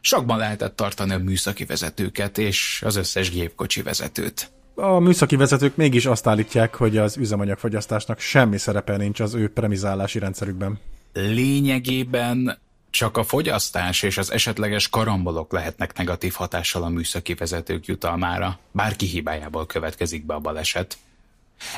sokban lehetett tartani a műszaki vezetőket és az összes gépkocsi vezetőt a műszaki vezetők mégis azt állítják, hogy az üzemanyagfogyasztásnak semmi szerepe nincs az ő premizálási rendszerükben. Lényegében csak a fogyasztás és az esetleges karambolok lehetnek negatív hatással a műszaki vezetők jutalmára, bárki hibájából következik be a baleset.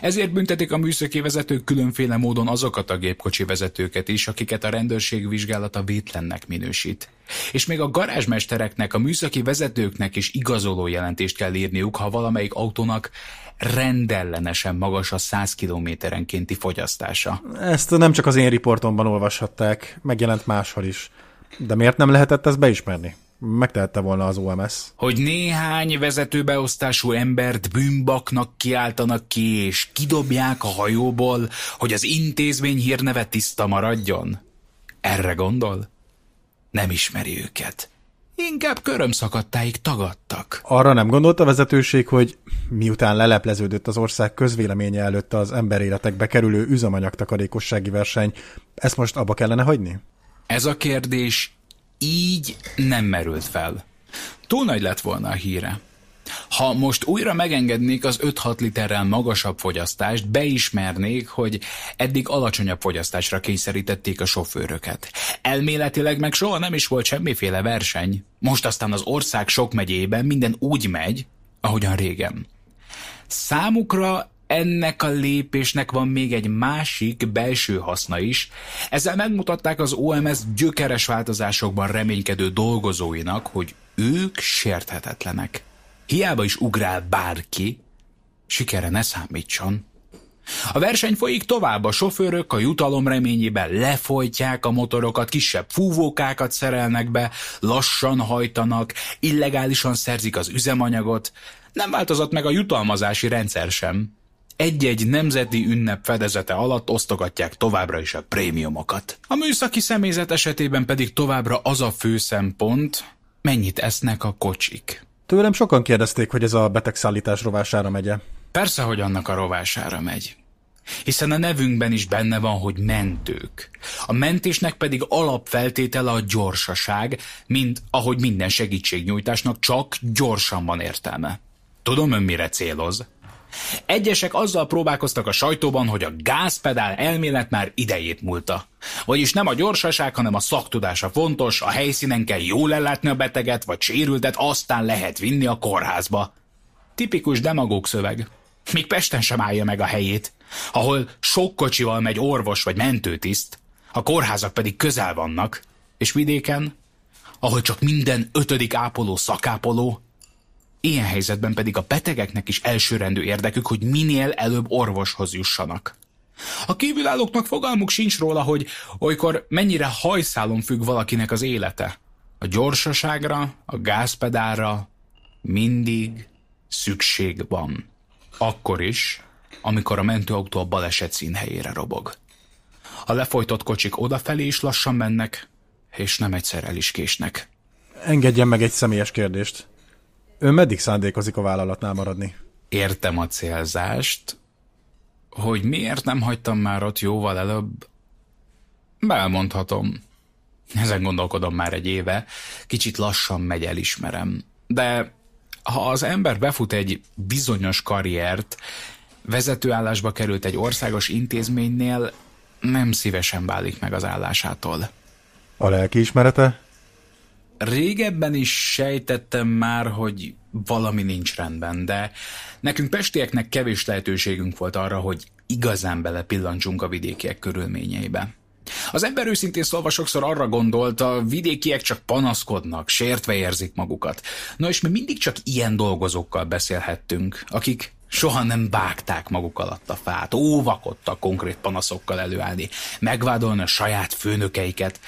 Ezért büntetik a műszaki vezetők különféle módon azokat a gépkocsi vezetőket is, akiket a rendőrség vizsgálata vétlennek minősít. És még a garázsmestereknek, a műszaki vezetőknek is igazoló jelentést kell írniuk, ha valamelyik autónak rendellenesen magas a 100 kilométerenkénti fogyasztása. Ezt nem csak az én riportomban olvashatták, megjelent máshol is. De miért nem lehetett ezt beismerni? megtehette volna az OMS. Hogy néhány vezetőbeosztású embert bűnbaknak kiáltanak ki, és kidobják a hajóból, hogy az intézmény hírneve tiszta maradjon? Erre gondol? Nem ismeri őket inkább körömszakadtáig tagadtak. Arra nem gondolt a vezetőség, hogy miután lelepleződött az ország közvéleménye előtt az emberéletekbe kerülő üzemanyagtakarékossági verseny, ezt most abba kellene hagyni? Ez a kérdés így nem merült fel. Túl nagy lett volna a híre. Ha most újra megengednék az 5-6 literrel magasabb fogyasztást, beismernék, hogy eddig alacsonyabb fogyasztásra kényszerítették a sofőröket. Elméletileg meg soha nem is volt semmiféle verseny. Most aztán az ország sok megyében minden úgy megy, ahogyan régen. Számukra ennek a lépésnek van még egy másik belső haszna is. Ezzel megmutatták az OMS gyökeres változásokban reménykedő dolgozóinak, hogy ők sérthetetlenek hiába is ugrál bárki, sikere ne számítson. A verseny folyik tovább, a sofőrök a jutalom reményében lefolytják a motorokat, kisebb fúvókákat szerelnek be, lassan hajtanak, illegálisan szerzik az üzemanyagot. Nem változott meg a jutalmazási rendszer sem. Egy-egy nemzeti ünnep fedezete alatt osztogatják továbbra is a prémiumokat. A műszaki személyzet esetében pedig továbbra az a fő szempont, mennyit esznek a kocsik. Tőlem sokan kérdezték, hogy ez a betegszállítás rovására megye. Persze, hogy annak a rovására megy. Hiszen a nevünkben is benne van, hogy mentők. A mentésnek pedig alapfeltétele a gyorsaság, mint ahogy minden segítségnyújtásnak csak gyorsan van értelme. Tudom ön mire céloz. Egyesek azzal próbálkoztak a sajtóban, hogy a gázpedál elmélet már idejét múlta. Vagyis nem a gyorsaság, hanem a szaktudása fontos, a helyszínen kell jól ellátni a beteget vagy sérültet, aztán lehet vinni a kórházba. Tipikus demagóg szöveg. Még Pesten sem állja meg a helyét, ahol sok kocsival megy orvos vagy mentőtiszt, a kórházak pedig közel vannak, és vidéken, ahol csak minden ötödik ápoló szakápoló, Ilyen helyzetben pedig a betegeknek is elsőrendű érdekük, hogy minél előbb orvoshoz jussanak. A kívülállóknak fogalmuk sincs róla, hogy olykor mennyire hajszálon függ valakinek az élete. A gyorsaságra, a gázpedára, mindig szükség van. Akkor is, amikor a mentőautó a baleset színhelyére robog. A lefolytott kocsik odafelé is lassan mennek, és nem egyszer el is késnek. Engedjen meg egy személyes kérdést. Ön meddig szándékozik a vállalatnál maradni? Értem a célzást, hogy miért nem hagytam már ott jóval előbb, belmondhatom. Ezen gondolkodom már egy éve, kicsit lassan megy elismerem. De ha az ember befut egy bizonyos karriert, vezetőállásba került egy országos intézménynél, nem szívesen válik meg az állásától. A lelki ismerete? régebben is sejtettem már, hogy valami nincs rendben, de nekünk pestieknek kevés lehetőségünk volt arra, hogy igazán belepillantsunk a vidékiek körülményeibe. Az ember őszintén szólva sokszor arra gondolt, a vidékiek csak panaszkodnak, sértve érzik magukat. Na és mi mindig csak ilyen dolgozókkal beszélhettünk, akik soha nem bágták maguk alatt a fát, óvakodtak konkrét panaszokkal előállni, megvádolni a saját főnökeiket,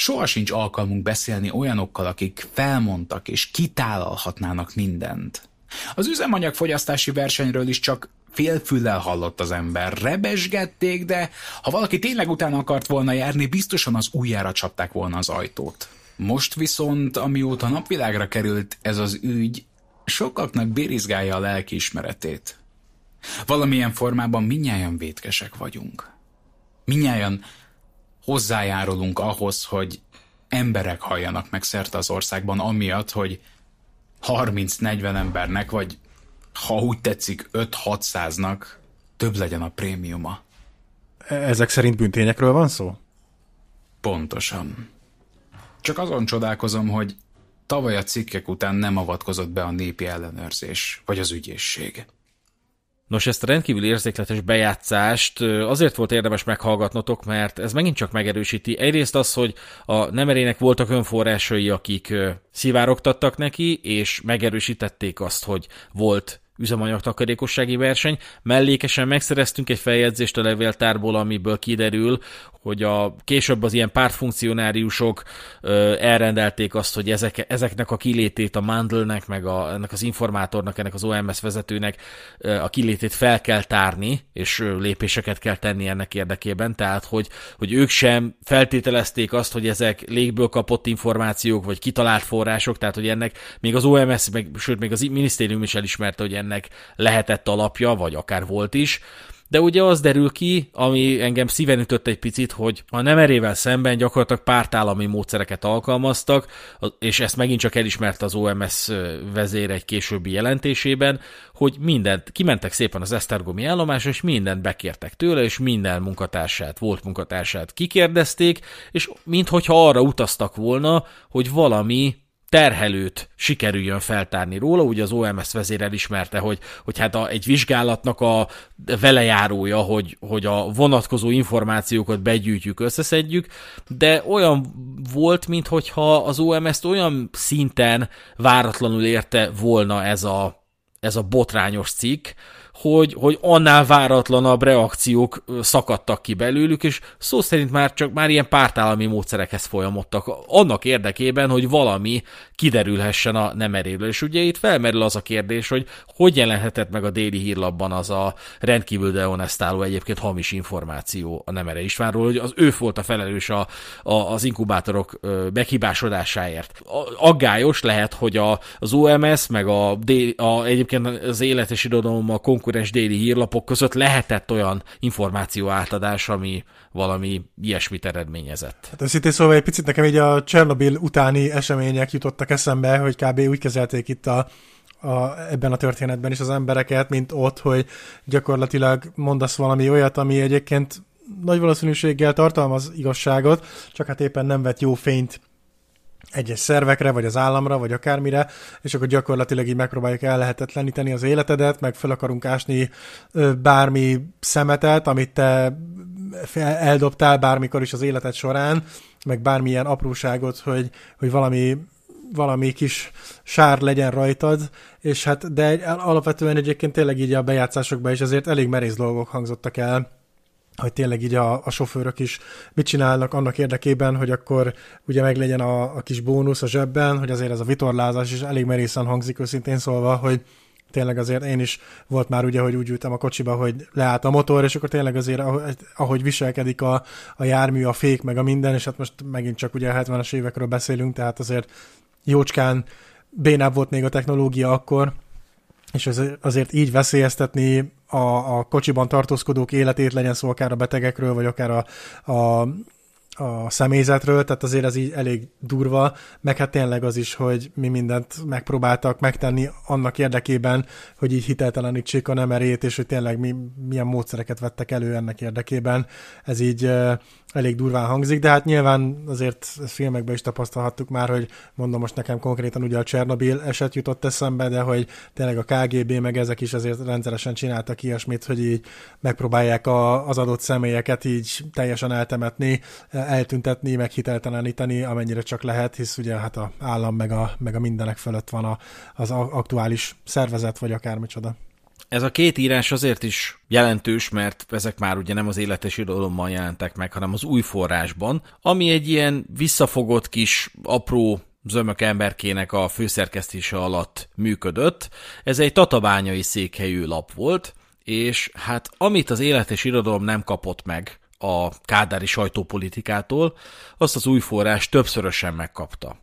Soha sincs alkalmunk beszélni olyanokkal, akik felmondtak és kitálalhatnának mindent. Az üzemanyagfogyasztási versenyről is csak félfüllel hallott az ember. Rebesgették, de ha valaki tényleg utána akart volna járni, biztosan az újjára csapták volna az ajtót. Most viszont, amióta napvilágra került ez az ügy, sokaknak bérizgálja a lelkiismeretét. Valamilyen formában minnyáján vétkesek vagyunk. Minnyáján hozzájárulunk ahhoz, hogy emberek halljanak meg szerte az országban, amiatt, hogy 30-40 embernek, vagy ha úgy tetszik, 5-600-nak több legyen a prémiuma. E, ezek szerint büntényekről van szó? Pontosan. Csak azon csodálkozom, hogy tavaly a cikkek után nem avatkozott be a népi ellenőrzés, vagy az ügyészség. Nos, ezt a rendkívül érzékletes bejátszást azért volt érdemes meghallgatnotok, mert ez megint csak megerősíti. Egyrészt az, hogy a nemerének voltak önforrásai, akik szivárogtattak neki, és megerősítették azt, hogy volt takarékossági verseny. Mellékesen megszereztünk egy feljegyzést a levéltárból, amiből kiderül, hogy a később az ilyen pártfunkcionáriusok ö, elrendelték azt, hogy ezek, ezeknek a kilétét a Mandelnek, meg a, ennek az informátornak, ennek az OMS vezetőnek ö, a kilétét fel kell tárni, és ö, lépéseket kell tenni ennek érdekében, tehát hogy, hogy ők sem feltételezték azt, hogy ezek légből kapott információk, vagy kitalált források, tehát hogy ennek még az OMS, meg, sőt még az minisztérium is elismerte, hogy ennek ennek lehetett alapja, vagy akár volt is, de ugye az derül ki, ami engem szíven ütött egy picit, hogy a nemerével szemben gyakorlatilag pártállami módszereket alkalmaztak, és ezt megint csak elismerte az OMS vezér egy későbbi jelentésében, hogy mindent, kimentek szépen az Esztergomi állomás, és mindent bekértek tőle, és minden munkatársát, volt munkatársát kikérdezték, és minthogyha arra utaztak volna, hogy valami terhelőt sikerüljön feltárni róla. Ugye az OMS vezér elismerte, hogy, hogy hát a, egy vizsgálatnak a velejárója, hogy, hogy a vonatkozó információkat begyűjtjük, összeszedjük, de olyan volt, mintha az OMS-t olyan szinten váratlanul érte volna ez a, ez a botrányos cikk, hogy, hogy annál váratlanabb reakciók szakadtak ki belőlük, és szó szerint már csak már ilyen pártállami módszerekhez folyamodtak, annak érdekében, hogy valami kiderülhessen a nem erőről. És ugye itt felmerül az a kérdés, hogy hogy jelenhetett meg a déli hírlapban az a rendkívül deonestáló egyébként hamis információ a erre Istvánról, hogy az ő volt a felelős a, a, az inkubátorok meghibásodásáért. Aggályos lehet, hogy a, az OMS, meg a, a egyébként az élet és irodalom a konkurens déli hírlapok között lehetett olyan információ átadás, ami valami ilyesmit eredményezett. Hát őszintén szóval egy picit nekem így a Csernobil utáni események jutottak eszembe, hogy kb. úgy kezelték itt a a, ebben a történetben is az embereket, mint ott, hogy gyakorlatilag mondasz valami olyat, ami egyébként nagy valószínűséggel tartalmaz igazságot, csak hát éppen nem vett jó fényt egyes szervekre, vagy az államra, vagy akármire, és akkor gyakorlatilag így megpróbáljuk ellehetetleníteni az életedet, meg fel akarunk ásni bármi szemetet, amit te eldobtál bármikor is az életed során, meg bármilyen apróságot, hogy, hogy valami valami kis sár legyen rajtad, és hát, de alapvetően egyébként tényleg így a bejátszásokban is azért elég merész dolgok hangzottak el, hogy tényleg így a, a sofőrök is mit csinálnak annak érdekében, hogy akkor ugye meglegyen a, a kis bónusz a zsebben, hogy azért ez a vitorlázás is elég merészen hangzik őszintén szólva, hogy tényleg azért én is volt már ugye, hogy úgy ültem a kocsiba, hogy leállt a motor, és akkor tényleg azért ahogy, viselkedik a, a jármű, a fék, meg a minden, és hát most megint csak ugye a 70-es évekről beszélünk, tehát azért jócskán bénább volt még a technológia akkor, és azért így veszélyeztetni a, a kocsiban tartózkodók életét, legyen szó akár a betegekről, vagy akár a, a, a személyzetről, tehát azért ez így elég durva, meg hát tényleg az is, hogy mi mindent megpróbáltak megtenni annak érdekében, hogy így hiteltelenítsék a nemerét, és hogy tényleg mi, milyen módszereket vettek elő ennek érdekében. Ez így elég durván hangzik, de hát nyilván azért filmekben is tapasztalhattuk már, hogy mondom most nekem konkrétan ugye a Csernobil eset jutott eszembe, de hogy tényleg a KGB meg ezek is azért rendszeresen csináltak ilyesmit, hogy így megpróbálják a, az adott személyeket így teljesen eltemetni, eltüntetni, meg hiteltelenítani, amennyire csak lehet, hisz ugye hát a állam meg a, meg a mindenek fölött van a, az aktuális szervezet, vagy akármicsoda. Ez a két írás azért is jelentős, mert ezek már ugye nem az életes irodalomban jelentek meg, hanem az új forrásban, ami egy ilyen visszafogott kis apró zömök emberkének a főszerkesztése alatt működött. Ez egy tatabányai székhelyű lap volt, és hát amit az életes irodalom nem kapott meg a kádári sajtópolitikától, azt az új forrás többszörösen megkapta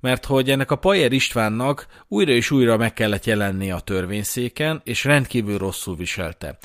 mert hogy ennek a Pajer Istvánnak újra és újra meg kellett jelenni a törvényszéken, és rendkívül rosszul viselte.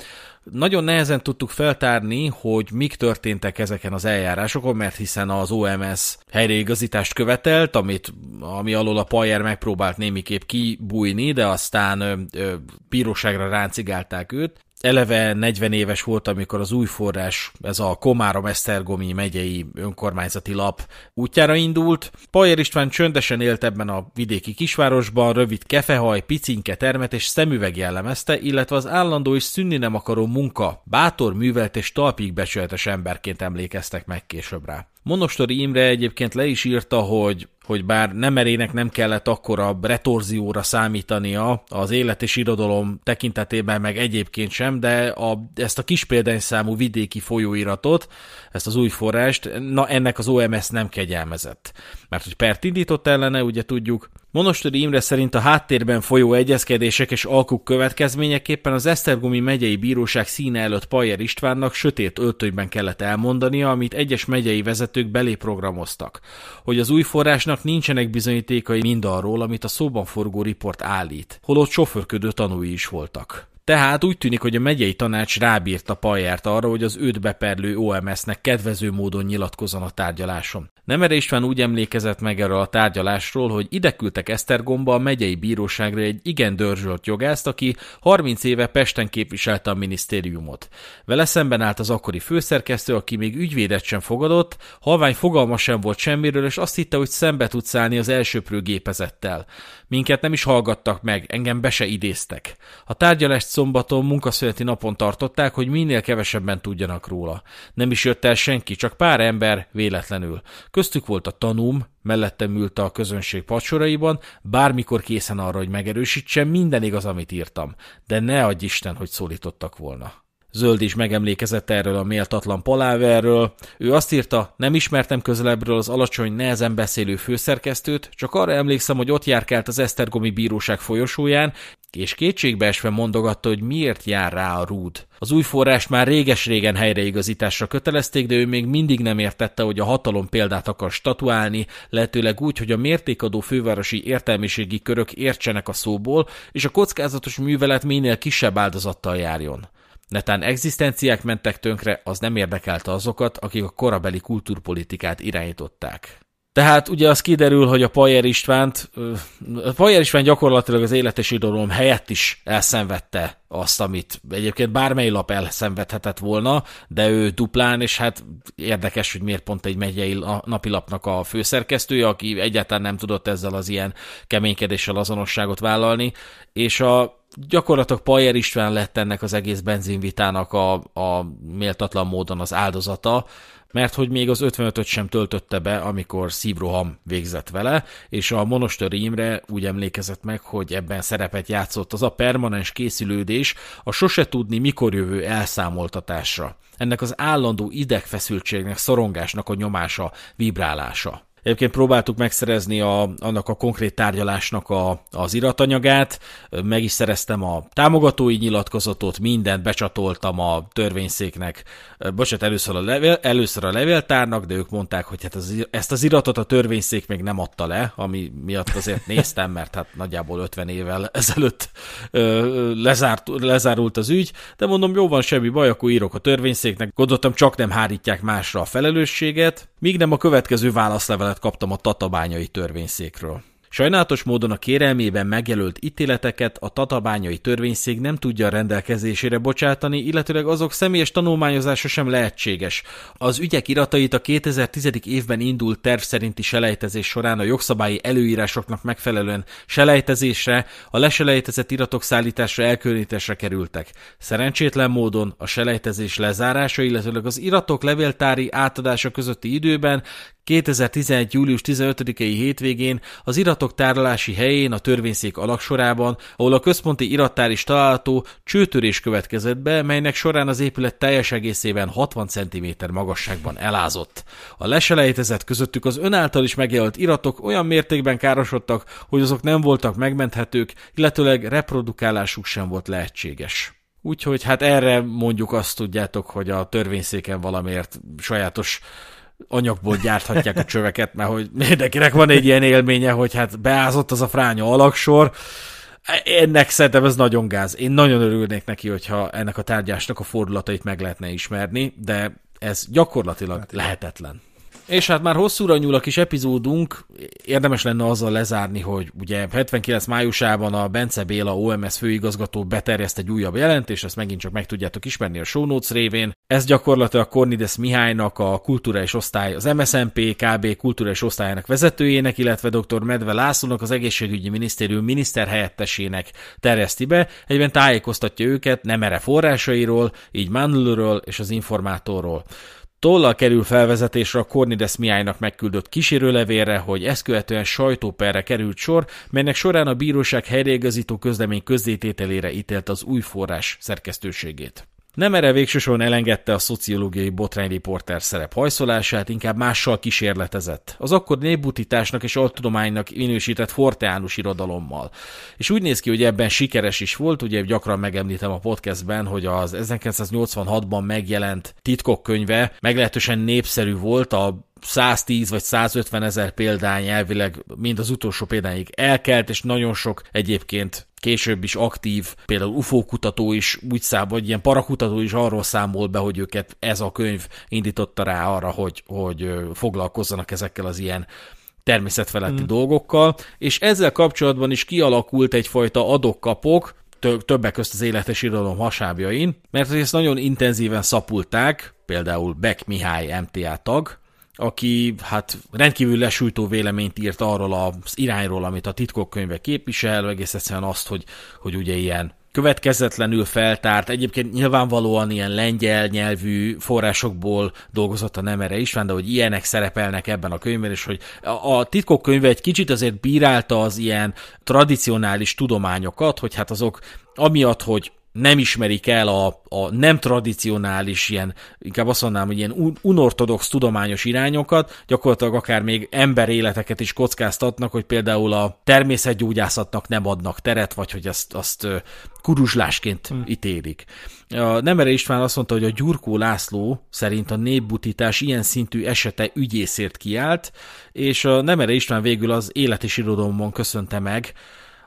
Nagyon nehezen tudtuk feltárni, hogy mik történtek ezeken az eljárásokon, mert hiszen az OMS helyreigazítást követelt, amit, ami alól a Pajer megpróbált némiképp kibújni, de aztán ö, ö, bíróságra ráncigálták őt, eleve 40 éves volt, amikor az új forrás, ez a Komárom-Esztergomi megyei önkormányzati lap útjára indult. Pajer István csöndesen élt ebben a vidéki kisvárosban, rövid kefehaj, picinke termet és szemüveg jellemezte, illetve az állandó és szűnni nem akaró munka, bátor, művelt és talpig becsületes emberként emlékeztek meg később rá. Monostori Imre egyébként le is írta, hogy hogy bár nem erének nem kellett akkora retorzióra számítania az élet és irodalom tekintetében, meg egyébként sem, de a, ezt a kis példányszámú vidéki folyóiratot ezt az új forrást, na ennek az OMS nem kegyelmezett. Mert hogy pert indított ellene, ugye tudjuk, Monostori Imre szerint a háttérben folyó egyezkedések és alkuk következményeképpen az Esztergomi megyei bíróság színe előtt Pajer Istvánnak sötét öltönyben kellett elmondania, amit egyes megyei vezetők belé programoztak, hogy az új forrásnak nincsenek bizonyítékai mindarról, amit a szóban forgó riport állít, holott sofőrködő tanúi is voltak. Tehát úgy tűnik, hogy a megyei tanács rábírta Pajert arra, hogy az őt beperlő OMS-nek kedvező módon nyilatkozzon a tárgyaláson. Nemere István úgy emlékezett meg erről a tárgyalásról, hogy ide küldtek Esztergomba a megyei bíróságra egy igen dörzsölt jogászt, aki 30 éve Pesten képviselte a minisztériumot. Vele szemben állt az akkori főszerkesztő, aki még ügyvédet sem fogadott, halvány fogalma sem volt semmiről, és azt hitte, hogy szembe tudsz állni az elsőprő gépezettel. Minket nem is hallgattak meg, engem be se idéztek. A tárgyalást szombaton munkaszüneti napon tartották, hogy minél kevesebben tudjanak róla. Nem is jött el senki, csak pár ember véletlenül. Köztük volt a tanúm, mellettem ült a közönség pacsoraiban, bármikor készen arra, hogy megerősítsem, minden igaz, amit írtam. De ne adj Isten, hogy szólítottak volna. Zöld is megemlékezett erről a méltatlan paláverről. Ő azt írta, nem ismertem közelebbről az alacsony, nehezen beszélő főszerkesztőt, csak arra emlékszem, hogy ott járkált az Esztergomi Bíróság folyosóján, és kétségbeesve mondogatta, hogy miért jár rá a rúd. Az új forrást már réges-régen helyreigazításra kötelezték, de ő még mindig nem értette, hogy a hatalom példát akar statuálni, lehetőleg úgy, hogy a mértékadó fővárosi értelmiségi körök értsenek a szóból, és a kockázatos művelet minél kisebb áldozattal járjon. Netán egzisztenciák mentek tönkre, az nem érdekelte azokat, akik a korabeli kultúrpolitikát irányították. Tehát ugye az kiderül, hogy a Pajer Istvánt, a Pajer István gyakorlatilag az életes idolom helyett is elszenvedte azt, amit egyébként bármely lap elszenvedhetett volna, de ő duplán, és hát érdekes, hogy miért pont egy megyei napilapnak a főszerkesztője, aki egyáltalán nem tudott ezzel az ilyen keménykedéssel azonosságot vállalni, és a gyakorlatilag Pajer István lett ennek az egész benzinvitának a, a méltatlan módon az áldozata, mert hogy még az 55-öt sem töltötte be, amikor Szívroham végzett vele, és a Monostori Imre úgy emlékezett meg, hogy ebben szerepet játszott az a permanens készülődés a sose tudni mikor jövő elszámoltatásra. Ennek az állandó idegfeszültségnek, szorongásnak a nyomása, vibrálása. Egyébként próbáltuk megszerezni a, annak a konkrét tárgyalásnak a, az iratanyagát, meg is szereztem a támogatói nyilatkozatot, mindent becsatoltam a törvényszéknek, bocsánat, először a, levél, először a levéltárnak, de ők mondták, hogy hát az, ezt az iratot a törvényszék még nem adta le, ami miatt azért néztem, mert hát nagyjából 50 évvel ezelőtt ö, lezárt, lezárult az ügy, de mondom, jó van, semmi baj, akkor írok a törvényszéknek, gondoltam, csak nem hárítják másra a felelősséget, Míg nem a következő válaszlevelet kaptam a tatabányai törvényszékről. Sajnálatos módon a kérelmében megjelölt ítéleteket a tatabányai törvényszék nem tudja a rendelkezésére bocsátani, illetőleg azok személyes tanulmányozása sem lehetséges. Az ügyek iratait a 2010. évben indult terv szerinti selejtezés során a jogszabályi előírásoknak megfelelően selejtezésre, a leselejtezett iratok szállításra elkülönítésre kerültek. Szerencsétlen módon a selejtezés lezárása, illetőleg az iratok levéltári átadása közötti időben 2011. július 15-i hétvégén az iratok tárolási helyén a törvényszék alaksorában, ahol a központi irattár is található, csőtörés következett be, melynek során az épület teljes egészében 60 cm magasságban elázott. A leselejtezett közöttük az önáltal is megjelölt iratok olyan mértékben károsodtak, hogy azok nem voltak megmenthetők, illetőleg reprodukálásuk sem volt lehetséges. Úgyhogy hát erre mondjuk azt tudjátok, hogy a törvényszéken valamiért sajátos anyagból gyárthatják a csöveket, mert hogy mindenkinek van egy ilyen élménye, hogy hát beázott az a fránya alaksor, ennek szerintem ez nagyon gáz. Én nagyon örülnék neki, hogyha ennek a tárgyásnak a fordulatait meg lehetne ismerni, de ez gyakorlatilag hát, lehetetlen. És hát már hosszúra nyúl a kis epizódunk, érdemes lenne azzal lezárni, hogy ugye 79 májusában a Bence Béla OMS főigazgató beterjeszt egy újabb jelentést, ezt megint csak meg tudjátok ismerni a show notes révén. Ez gyakorlatilag Kornides Mihálynak a kulturális osztály, az MSMP KB kulturális osztályának vezetőjének, illetve dr. Medve Lászlónak az egészségügyi minisztérium miniszterhelyettesének terjeszti be, egyben tájékoztatja őket nem erre forrásairól, így Mandlről és az informátorról. Tollal kerül felvezetésre a Cornides Miájnak megküldött kísérőlevélre, hogy ezt követően sajtóperre került sor, melynek során a bíróság helyreigazító közlemény közzétételére ítélt az új forrás szerkesztőségét. Nem erre végsősorban elengedte a szociológiai botrányriporter szerep hajszolását, inkább mással kísérletezett. Az akkor népbutításnak és altudománynak minősített forteánus irodalommal. És úgy néz ki, hogy ebben sikeres is volt, ugye gyakran megemlítem a podcastben, hogy az 1986-ban megjelent titkok könyve meglehetősen népszerű volt a 110 vagy 150 ezer példány elvileg mind az utolsó példányig elkelt, és nagyon sok egyébként később is aktív, például UFO kutató is úgy szám, vagy ilyen parakutató is arról számol be, hogy őket ez a könyv indította rá arra, hogy, hogy foglalkozzanak ezekkel az ilyen természetfeletti mm. dolgokkal, és ezzel kapcsolatban is kialakult egyfajta adok-kapok, többek közt az életes irodalom hasábjain, mert ezt nagyon intenzíven szapulták, például Beck Mihály MTA tag, aki hát rendkívül lesújtó véleményt írt arról az irányról, amit a könyve képvisel, egész egyszerűen azt, hogy, hogy ugye ilyen következetlenül feltárt, egyébként nyilvánvalóan ilyen lengyel nyelvű forrásokból dolgozott a Nemere István, de hogy ilyenek szerepelnek ebben a könyvben, és hogy a titkok könyve egy kicsit azért bírálta az ilyen tradicionális tudományokat, hogy hát azok amiatt, hogy nem ismerik el a, a nem tradicionális, ilyen, inkább azt mondanám, hogy ilyen unortodox tudományos irányokat, gyakorlatilag akár még emberéleteket is kockáztatnak, hogy például a természetgyógyászatnak nem adnak teret, vagy hogy ezt azt kuruzslásként hmm. ítélik. A Nemere István azt mondta, hogy a Gyurkó László szerint a népbutítás ilyen szintű esete ügyészért kiállt, és a Nemere István végül az életi Irodalomban köszönte meg,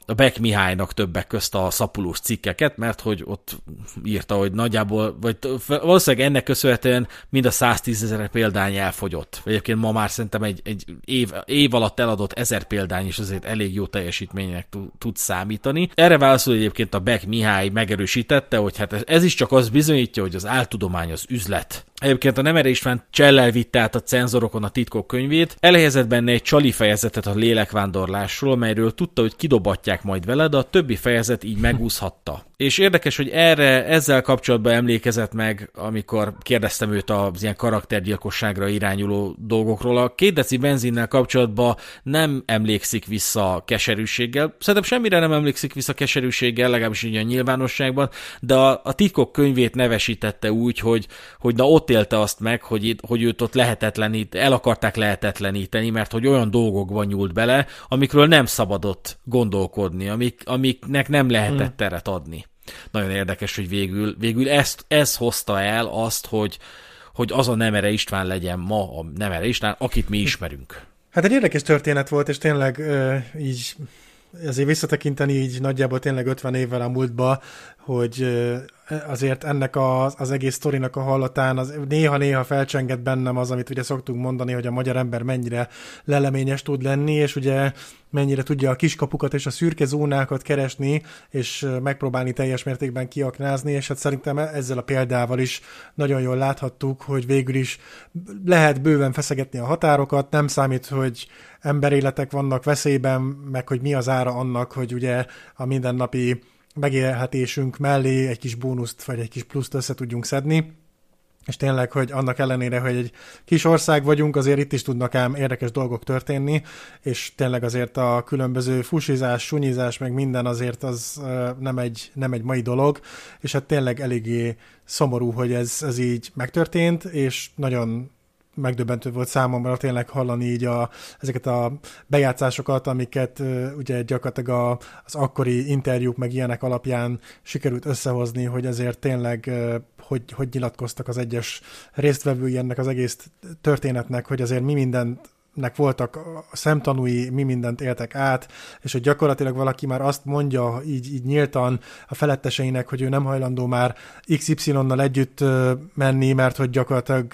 a Beck Mihálynak többek közt a szapulós cikkeket, mert hogy ott írta, hogy nagyjából, vagy valószínűleg ennek köszönhetően mind a 110 ezer példány elfogyott. Egyébként ma már szerintem egy, egy év, év alatt eladott ezer példány is azért elég jó teljesítménynek tud számítani. Erre válaszol egyébként a Beck Mihály megerősítette, hogy hát ez is csak az bizonyítja, hogy az áltudomány az üzlet Egyébként a Nemere István csellel vitte át a cenzorokon a titkok könyvét, elhelyezett benne egy csali fejezetet a lélekvándorlásról, melyről tudta, hogy kidobatják majd vele, de a többi fejezet így megúszhatta. És érdekes, hogy erre ezzel kapcsolatban emlékezett meg, amikor kérdeztem őt az ilyen karaktergyilkosságra irányuló dolgokról. A két deci benzinnel kapcsolatban nem emlékszik vissza keserűséggel. Szerintem semmire nem emlékszik vissza keserűséggel, legalábbis így a nyilvánosságban, de a, a titkok könyvét nevesítette úgy, hogy, hogy na ott élte azt meg, hogy, itt, hogy őt ott lehetetlenít, el akarták lehetetleníteni, mert hogy olyan dolgokban nyúlt bele, amikről nem szabadott gondolkodni, amik, amiknek nem lehetett hmm. teret adni nagyon érdekes, hogy végül, végül ezt, ez hozta el azt, hogy, hogy az a Nemere István legyen ma a Nemere István, akit mi ismerünk. Hát egy érdekes történet volt, és tényleg ö, így ezért visszatekinteni így nagyjából tényleg 50 évvel a múltba hogy azért ennek a, az egész sztorinak a hallatán az néha-néha felcsengett bennem az, amit ugye szoktunk mondani, hogy a magyar ember mennyire leleményes tud lenni, és ugye mennyire tudja a kiskapukat és a szürke zónákat keresni, és megpróbálni teljes mértékben kiaknázni, és hát szerintem e-, ezzel a példával is nagyon jól láthattuk, hogy végül is lehet bőven feszegetni a határokat, nem számít, hogy emberéletek vannak veszélyben, meg hogy mi az ára annak, hogy ugye a mindennapi megélhetésünk mellé egy kis bónuszt, vagy egy kis pluszt össze tudjunk szedni. És tényleg, hogy annak ellenére, hogy egy kis ország vagyunk, azért itt is tudnak ám érdekes dolgok történni, és tényleg azért a különböző fusizás, sunyizás, meg minden azért az nem egy, nem egy mai dolog, és hát tényleg eléggé szomorú, hogy ez, ez így megtörtént, és nagyon megdöbbentő volt számomra tényleg hallani így a, ezeket a bejátszásokat, amiket ugye gyakorlatilag a, az akkori interjúk meg ilyenek alapján sikerült összehozni, hogy ezért tényleg hogy, hogy nyilatkoztak az egyes résztvevői ennek az egész történetnek, hogy azért mi mindent nek voltak a szemtanúi, mi mindent éltek át, és hogy gyakorlatilag valaki már azt mondja így, így nyíltan a feletteseinek, hogy ő nem hajlandó már XY-nal együtt menni, mert hogy gyakorlatilag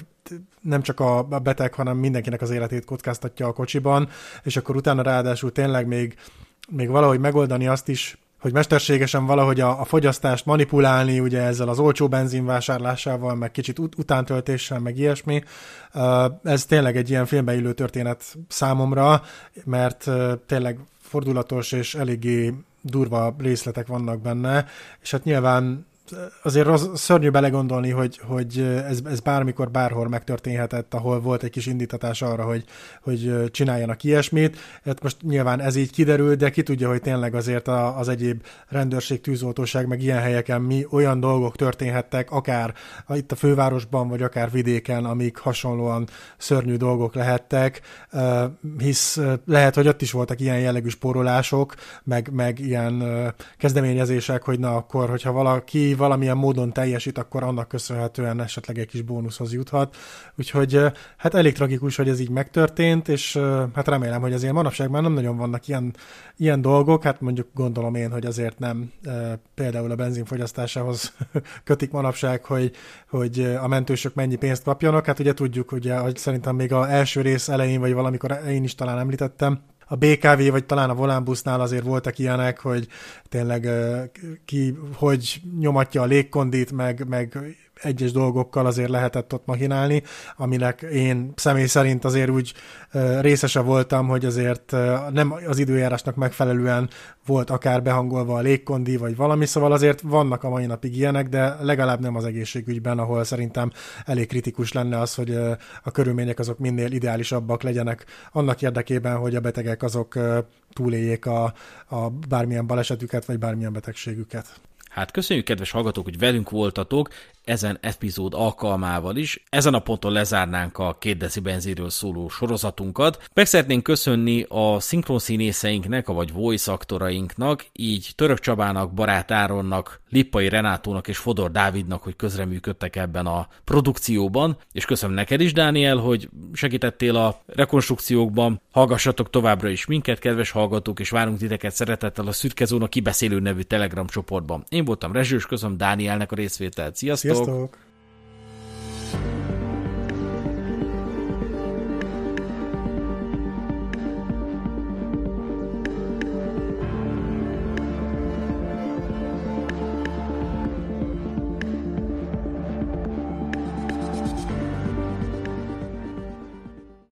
nem csak a beteg, hanem mindenkinek az életét kockáztatja a kocsiban, és akkor utána ráadásul tényleg még, még valahogy megoldani azt is, hogy mesterségesen valahogy a, a fogyasztást manipulálni, ugye ezzel az olcsó benzinvásárlásával, meg kicsit ut- utántöltéssel, meg ilyesmi. Ez tényleg egy ilyen filmbe illő történet számomra, mert tényleg fordulatos és eléggé durva részletek vannak benne, és hát nyilván azért az szörnyű belegondolni, hogy, hogy ez, ez bármikor, bárhol megtörténhetett, ahol volt egy kis indítatás arra, hogy, hogy csináljanak ilyesmit. Hát most nyilván ez így kiderül, de ki tudja, hogy tényleg azért az egyéb rendőrség, tűzoltóság, meg ilyen helyeken mi olyan dolgok történhettek, akár itt a fővárosban, vagy akár vidéken, amik hasonlóan szörnyű dolgok lehettek, hisz lehet, hogy ott is voltak ilyen jellegű spórolások, meg, meg ilyen kezdeményezések, hogy na akkor, hogyha valaki valamilyen módon teljesít, akkor annak köszönhetően esetleg egy kis bónuszhoz juthat. Úgyhogy hát elég tragikus, hogy ez így megtörtént, és hát remélem, hogy azért manapság már nem nagyon vannak ilyen, ilyen dolgok, hát mondjuk gondolom én, hogy azért nem például a benzinfogyasztásához kötik manapság, hogy, hogy a mentősök mennyi pénzt kapjanak, hát ugye tudjuk, ugye, hogy szerintem még a első rész elején, vagy valamikor én is talán említettem, a BKV, vagy talán a volánbusznál azért voltak ilyenek, hogy tényleg ki hogy nyomatja a légkondit, meg, meg egyes dolgokkal azért lehetett ott mahinálni, aminek én személy szerint azért úgy részese voltam, hogy azért nem az időjárásnak megfelelően volt akár behangolva a légkondi, vagy valami, szóval azért vannak a mai napig ilyenek, de legalább nem az egészségügyben, ahol szerintem elég kritikus lenne az, hogy a körülmények azok minél ideálisabbak legyenek annak érdekében, hogy a betegek azok túléljék a, a bármilyen balesetüket, vagy bármilyen betegségüket. Hát köszönjük, kedves hallgatók, hogy velünk voltatok ezen epizód alkalmával is. Ezen a ponton lezárnánk a két deci benziről szóló sorozatunkat. Meg szeretnénk köszönni a színészeinknek, vagy voice aktorainknak, így Török Csabának, Barát Áronnak, Lippai Renátónak és Fodor Dávidnak, hogy közreműködtek ebben a produkcióban, és köszönöm neked is, Dániel, hogy segítettél a rekonstrukciókban. Hallgassatok továbbra is minket, kedves hallgatók, és várunk titeket szeretettel a Szürke kibeszélő nevű Telegram csoportban. Én voltam Rezsős, köszönöm Dánielnek a részvételt. Sziasztok! Sziasztok! Talk.